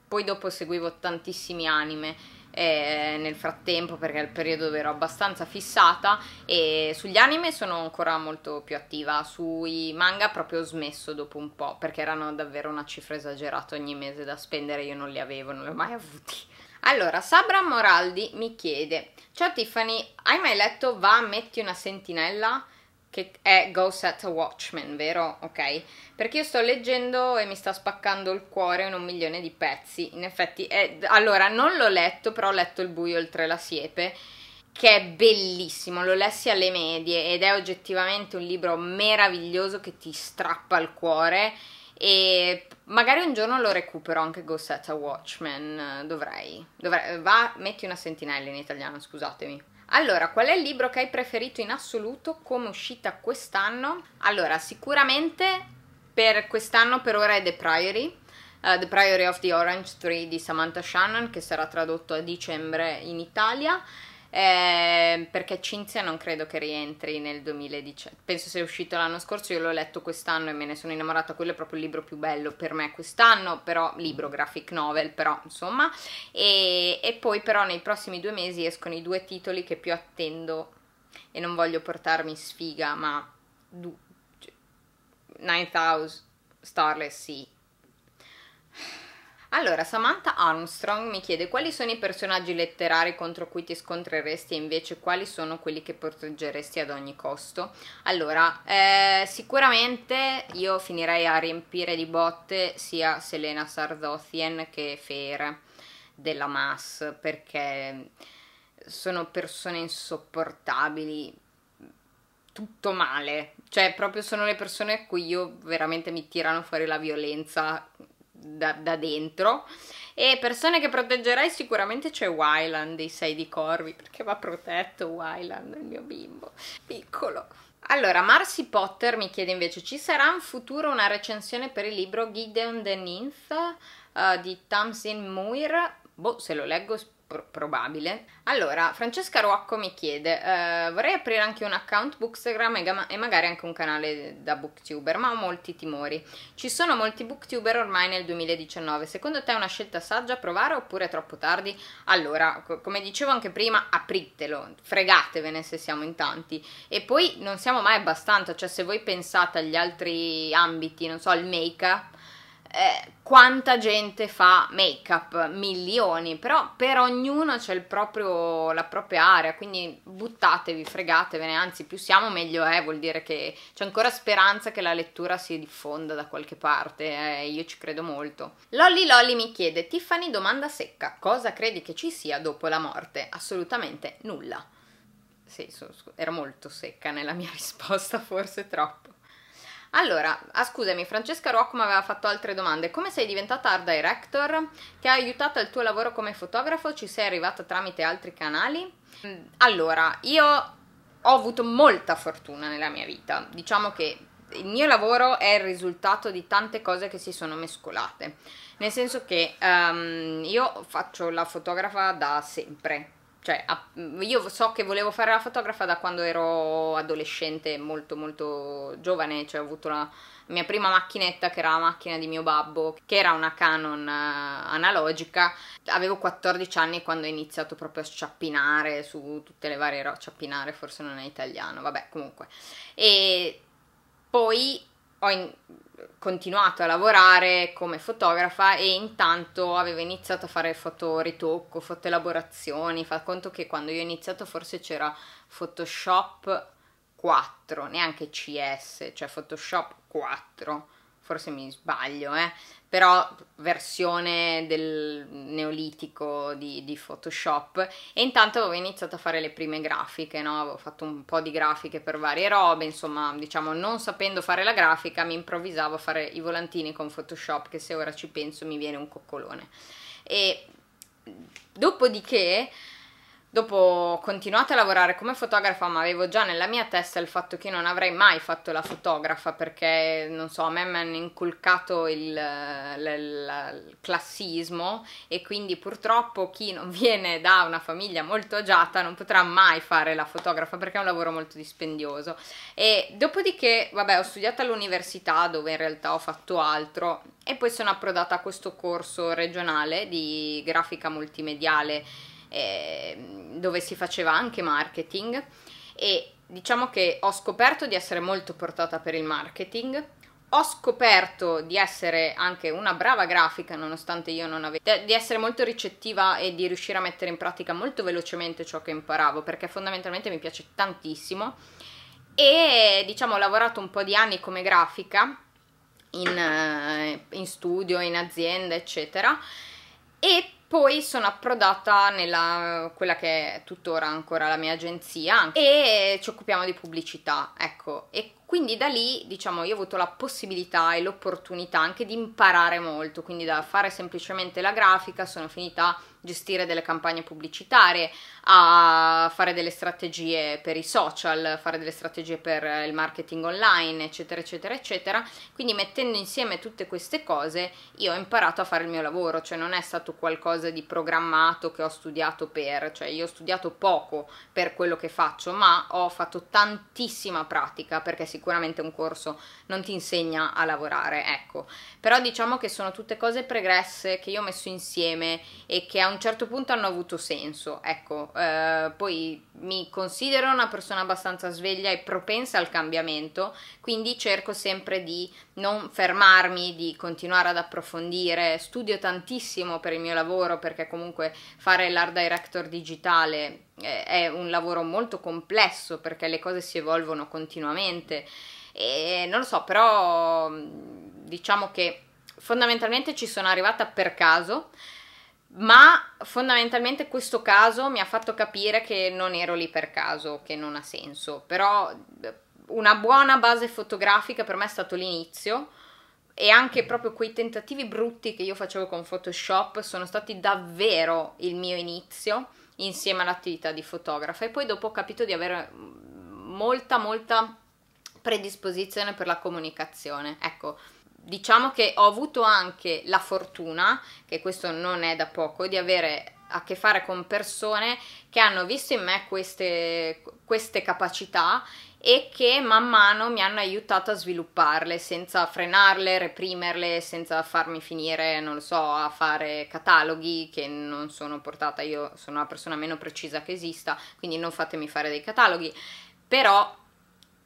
poi dopo seguivo tantissimi anime. Eh, nel frattempo perché è il periodo dove ero abbastanza fissata e sugli anime sono ancora molto più attiva sui manga proprio ho smesso dopo un po' perché erano davvero una cifra esagerata ogni mese da spendere io non li avevo non li ho mai avuti allora, Sabra Moraldi mi chiede, ciao Tiffany, hai mai letto Va, metti una sentinella? Che è Go Set a Watchman, vero? Ok, perché io sto leggendo e mi sta spaccando il cuore in un milione di pezzi. In effetti, è... allora, non l'ho letto, però ho letto Il buio oltre la siepe, che è bellissimo, l'ho lessi alle medie ed è oggettivamente un libro meraviglioso che ti strappa il cuore e magari un giorno lo recupero anche Gossetta Watchmen, eh, dovrei. dovrei. Eh, va, metti una sentinella in italiano, scusatemi. Allora, qual è il libro che hai preferito in assoluto come uscita quest'anno? Allora, sicuramente per quest'anno per ora è The Priory, uh, The Priory of the Orange Tree di Samantha Shannon, che sarà tradotto a dicembre in Italia eh, perché Cinzia non credo che rientri nel 2017, penso sia uscito l'anno scorso, io l'ho letto quest'anno e me ne sono innamorata, quello è proprio il libro più bello per me quest'anno, però libro, graphic novel, però insomma, e, e poi però nei prossimi due mesi escono i due titoli che più attendo e non voglio portarmi sfiga, ma cioè, Ninth House, Starless Sea. Allora, Samantha Armstrong mi chiede quali sono i personaggi letterari contro cui ti scontreresti e invece quali sono quelli che proteggeresti ad ogni costo. Allora, eh, sicuramente io finirei a riempire di botte sia Selena Sardothien che Fair della Mass perché sono persone insopportabili, tutto male, cioè proprio sono le persone a cui io veramente mi tirano fuori la violenza da, da dentro. E persone che proteggerai sicuramente c'è Wyland dei Sei di Corvi, perché va protetto Wyland, il mio bimbo, piccolo. Allora, Marcy Potter mi chiede invece, ci sarà in futuro una recensione per il libro Gideon the Ninth uh, eh, di Tamsin Muir? Boh, se lo leggo pr- probabile. Allora, Francesca Ruacco mi chiede, eh, vorrei aprire anche un account Bookstagram e, gama- e, magari anche un canale da booktuber, ma ho molti timori. Ci sono molti booktuber ormai nel 2019, secondo te è una scelta saggia provare oppure è troppo tardi? Allora, co- come dicevo anche prima, apritelo, fregatevene se siamo in tanti. E poi non siamo mai abbastanza, cioè se voi pensate agli altri ambiti, non so, al make-up, eh, quanta gente fa make up, milioni, però per ognuno c'è la propria area, quindi buttatevi, fregatevene, anzi più siamo meglio è, eh, vuol dire che c'è ancora speranza che la lettura si diffonda da qualche parte, eh, io ci credo molto. Lolly Lolly mi chiede, Tiffany domanda secca, cosa credi che ci sia dopo la morte? Assolutamente nulla. Sì, era molto secca nella mia <laughs> risposta, forse troppo. Allora, ah, scusami, Francesca Rocco mi aveva fatto altre domande. Come sei diventata art director? Ti ha aiutato il tuo lavoro come fotografo? Ci sei arrivata tramite altri canali? Mm, allora, io ho avuto molta fortuna nella mia vita. Diciamo che il mio lavoro è il risultato di tante cose che si sono mescolate. Nel senso che um, io faccio la fotografa da sempre, cioè, io so che volevo fare la fotografa da quando ero adolescente, molto molto giovane, cioè ho avuto la mia prima macchinetta che era la macchina di mio babbo, che era una Canon eh, analogica. Avevo 14 anni quando ho iniziato proprio a sciappinare su tutte le varie rocce, sciappinare forse non è italiano, vabbè, comunque. E poi ho in- continuato a lavorare come fotografa e intanto avevo iniziato a fare fotoritocco, elaborazioni. fa conto che quando io ho iniziato forse c'era Photoshop 4, neanche CS, cioè Photoshop 4, forse mi sbaglio, eh? però versione del neolitico di, di, Photoshop e intanto avevo iniziato a fare le prime grafiche, no? avevo fatto un po' di grafiche per varie robe, insomma diciamo non sapendo fare la grafica mi improvvisavo a fare i volantini con Photoshop che se ora ci penso mi viene un coccolone e dopodiché Dopo ho continuato a lavorare come fotografa, ma avevo già nella mia testa il fatto che io non avrei mai fatto la fotografa perché, non so, a me mi hanno inculcato il, il, il, classismo e quindi purtroppo chi non viene da una famiglia molto agiata non potrà mai fare la fotografa perché è un lavoro molto dispendioso. E dopodiché, vabbè, ho studiato all'università dove in realtà ho fatto altro e poi sono approdata a questo corso regionale di grafica multimediale eh, dove si faceva anche marketing e diciamo che ho scoperto di essere molto portata per il marketing. Ho scoperto di essere anche una brava grafica, nonostante io non avessi, di essere molto ricettiva e di riuscire a mettere in pratica molto velocemente ciò che imparavo, perché fondamentalmente mi piace tantissimo. E diciamo ho lavorato un po' di anni come grafica in, eh, in studio, in azienda, eccetera. E poi sono approdata nella quella che è tuttora ancora la mia agenzia e ci occupiamo di pubblicità, ecco, e quindi da lì, diciamo, io ho avuto la possibilità e l'opportunità anche di imparare molto, quindi da fare semplicemente la grafica sono finita gestire delle campagne pubblicitarie, a fare delle strategie per i social, fare delle strategie per il marketing online, eccetera, eccetera, eccetera. Quindi mettendo insieme tutte queste cose io ho imparato a fare il mio lavoro, cioè non è stato qualcosa di programmato che ho studiato per, cioè io ho studiato poco per quello che faccio, ma ho fatto tantissima pratica perché sicuramente un corso non ti insegna a lavorare, ecco. Però diciamo che sono tutte cose pregresse che io ho messo insieme e che a un certo punto hanno avuto senso, ecco, eh, poi mi considero una persona abbastanza sveglia e propensa al cambiamento, quindi cerco sempre di non fermarmi, di continuare ad approfondire, studio tantissimo per il mio lavoro perché comunque fare l'art director digitale eh, è un lavoro molto complesso perché le cose si evolvono continuamente e non lo so, però diciamo che fondamentalmente ci sono arrivata per caso ma fondamentalmente questo caso mi ha fatto capire che non ero lì per caso, che non ha senso, però eh, una buona base fotografica per me è stato l'inizio e anche proprio quei tentativi brutti che io facevo con Photoshop sono stati davvero il mio inizio insieme all'attività di fotografa e poi dopo ho capito di avere mm, molta molta predisposizione per la comunicazione. Ecco, diciamo che ho avuto anche la fortuna, che questo non è da poco, di avere a che fare con persone che hanno visto in me queste, queste capacità e che man mano mi hanno aiutato a svilupparle senza frenarle, reprimerle, senza farmi finire, non lo so, a fare cataloghi che non sono portata, io sono la persona meno precisa che esista, quindi non fatemi fare dei cataloghi, però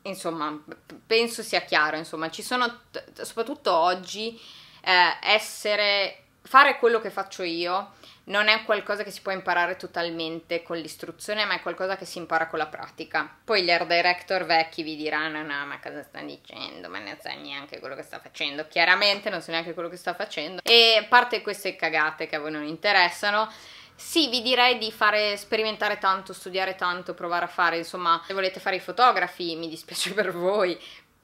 insomma, penso sia chiaro, insomma, ci sono, t- soprattutto oggi, eh, essere, fare quello che faccio io non è qualcosa che si può imparare totalmente con l'istruzione, ma è qualcosa che si impara con la pratica. Poi gli air director vecchi vi diranno: no, ma cosa sta dicendo? Ma non sa neanche quello che sta facendo. Chiaramente non so neanche quello che sta facendo. E parte queste cagate che a voi non interessano, sì, vi direi di fare sperimentare tanto, studiare tanto, provare a fare, insomma, se volete fare i fotografi, mi dispiace <laughs> per voi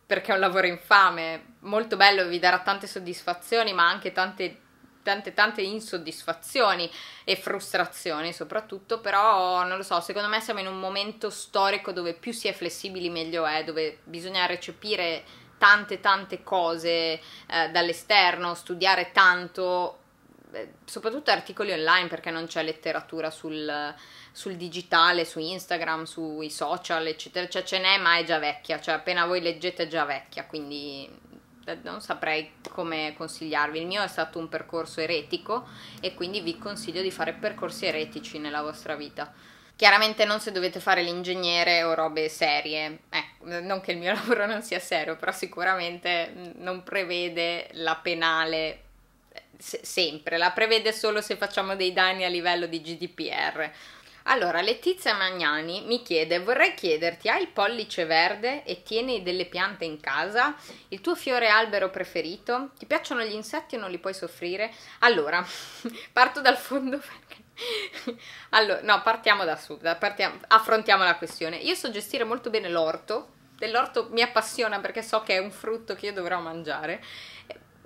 perché è un lavoro infame, molto bello, vi darà tante soddisfazioni, ma anche tante tante tante insoddisfazioni e frustrazioni soprattutto però non lo so secondo me siamo in un momento storico dove più si è flessibili meglio è dove bisogna recepire tante tante cose eh, dall'esterno studiare tanto eh, soprattutto articoli online perché non c'è letteratura sul, sul, digitale, su Instagram, sui social, eccetera, cioè ce n'è ma è già vecchia, cioè appena voi leggete è già vecchia, quindi eh, non saprei come consigliarvi. Il mio è stato un percorso eretico e quindi vi consiglio di fare percorsi eretici nella vostra vita. Chiaramente non se dovete fare l'ingegnere o robe serie, eh, non che il mio <laughs> lavoro non sia serio, però sicuramente mm, non prevede la penale se, sempre, la prevede solo se facciamo dei danni a livello di GDPR. Allora, Letizia Magnani mi chiede: Vorrei chiederti, hai il pollice verde e tieni delle piante in casa? Il tuo fiore albero preferito? Ti piacciono gli insetti o non li puoi soffrire? Allora, <laughs> parto dal fondo perché <laughs> allora, no, partiamo da sud, partiamo, affrontiamo la questione. Io so gestire molto bene l'orto, dell'orto mi appassiona perché so che è un frutto che io dovrò mangiare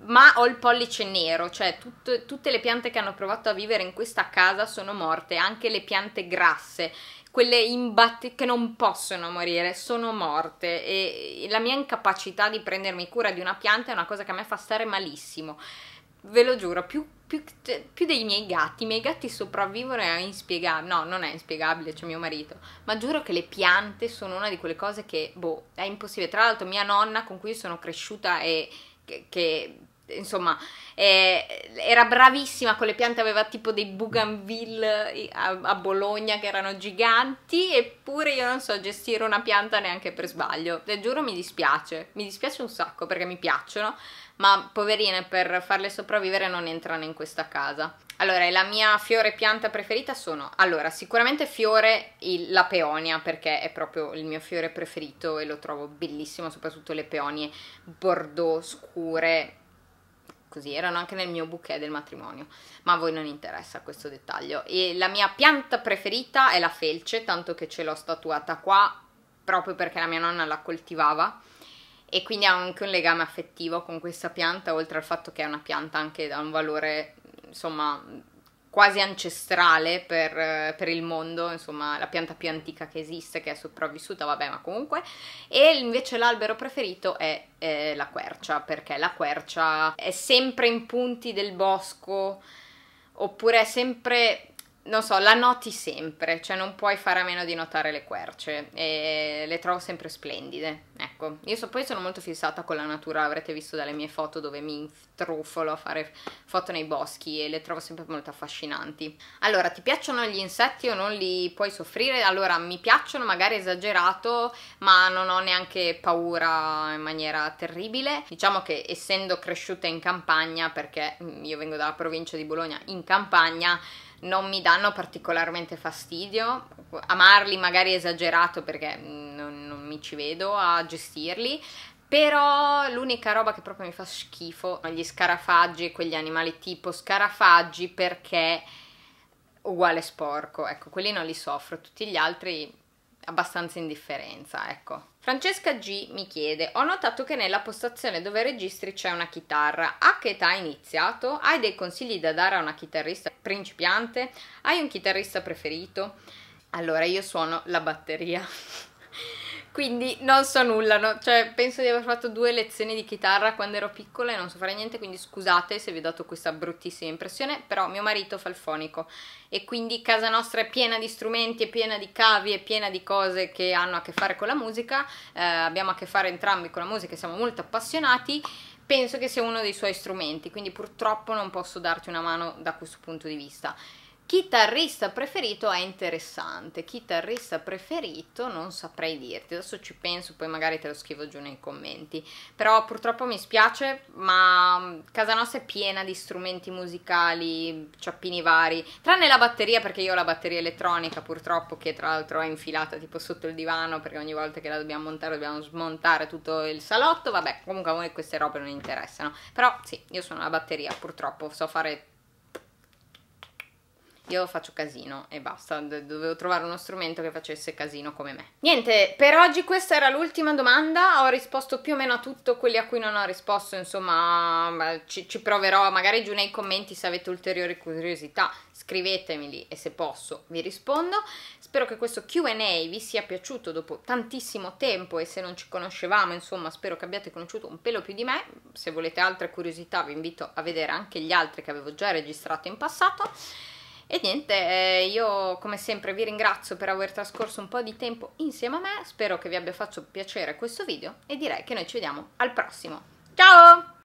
ma ho il pollice nero, cioè tut- tutte le piante che hanno provato a vivere in questa casa sono morte, anche le piante grasse, quelle imbatte- che non possono morire, sono morte e la mia incapacità di prendermi cura di una pianta è una cosa che a me fa stare malissimo. Ve lo giuro, più, più, cioè, più dei miei gatti, i miei gatti sopravvivono è inspiegabile, no, non è inspiegabile, c'è cioè mio marito, ma giuro che le piante sono una di quelle cose che, boh, è impossibile. Tra l'altro mia nonna con cui sono cresciuta e che, che insomma, eh, era bravissima con le piante, aveva tipo dei bougainville a, a, Bologna che erano giganti, eppure io non so gestire una pianta neanche per sbaglio. Te giuro mi dispiace, mi dispiace un sacco perché mi piacciono, ma poverine per farle sopravvivere non entrano in questa casa. Allora, la mia fiore pianta preferita sono, allora, sicuramente fiore il, la peonia, perché è proprio il mio fiore preferito e lo trovo bellissimo, soprattutto le peonie bordeaux scure, così, erano anche nel mio bouquet del matrimonio, ma a voi non interessa questo dettaglio. E la mia pianta preferita è la felce, tanto che ce l'ho statuata qua proprio perché la mia nonna la coltivava e quindi ha anche un legame affettivo con questa pianta, oltre al fatto che è una pianta anche da un valore, insomma, quasi ancestrale per, per, il mondo, insomma la pianta più antica che esiste, che è sopravvissuta, vabbè ma comunque, e invece l'albero preferito è eh, la quercia, perché la quercia è sempre in punti del bosco, oppure è sempre non so, la noti sempre, cioè non puoi fare a meno di notare le querce, e le trovo sempre splendide, ecco. Io so, poi sono molto fissata con la natura, avrete visto dalle mie foto dove mi truffolo a fare foto nei boschi e le trovo sempre molto affascinanti. Allora, ti piacciono gli insetti o non li puoi soffrire? Allora, mi piacciono, magari esagerato, ma non ho neanche paura in maniera terribile. Diciamo che essendo cresciuta in campagna, perché io vengo dalla provincia di Bologna, in campagna non mi danno particolarmente fastidio, amarli magari esagerato perché mm, non, non mi ci vedo a gestirli, però l'unica roba che proprio mi fa schifo sono gli scarafaggi e quegli animali tipo scarafaggi perché uguale sporco, ecco, quelli non li soffro, tutti gli altri abbastanza indifferenza, ecco. Francesca G mi chiede: Ho notato che nella postazione dove registri c'è una chitarra. A che età hai iniziato? Hai dei consigli da dare a una chitarrista principiante? Hai un chitarrista preferito? Allora, io suono la batteria. <laughs> quindi non so nulla, no? cioè penso di aver fatto due lezioni di chitarra quando ero piccola e non so fare niente, quindi scusate se vi ho dato questa bruttissima impressione, però mio marito fa il fonico e quindi casa nostra è piena di strumenti, è piena di cavi, è piena di cose che hanno a che fare con la musica, eh, abbiamo a che fare entrambi con la musica, siamo molto appassionati, penso che sia uno dei suoi strumenti, quindi purtroppo non posso darti una mano da questo punto di vista. Chitarrista preferito è interessante, chitarrista preferito non saprei dirti, adesso ci penso, poi magari te lo scrivo giù nei commenti, però purtroppo mi spiace, ma mm, casa nostra è piena di strumenti musicali, ciappini vari, tranne la batteria perché io ho la batteria elettronica purtroppo che tra l'altro è infilata tipo sotto il divano perché ogni volta che la dobbiamo montare dobbiamo smontare tutto il salotto, vabbè comunque a voi queste robe non interessano, però sì, io sono la batteria purtroppo, so fare io faccio casino e basta, dovevo trovare uno strumento che facesse casino come me. Niente, per oggi questa era l'ultima domanda, ho risposto più o meno a tutto, quelli a cui non ho risposto, insomma ci, ci proverò, magari giù nei commenti se avete ulteriori curiosità scrivetemeli e se posso vi rispondo. Spero che questo Q&A vi sia piaciuto dopo tantissimo tempo e se non ci conoscevamo, insomma, spero che abbiate conosciuto un pelo più di me. Se volete altre curiosità vi invito a vedere anche gli altri che avevo già registrato in passato. E niente, eh, io come sempre vi ringrazio per aver trascorso un po' di tempo insieme a me, spero che vi abbia fatto piacere questo video e direi che noi ci vediamo al prossimo. Ciao!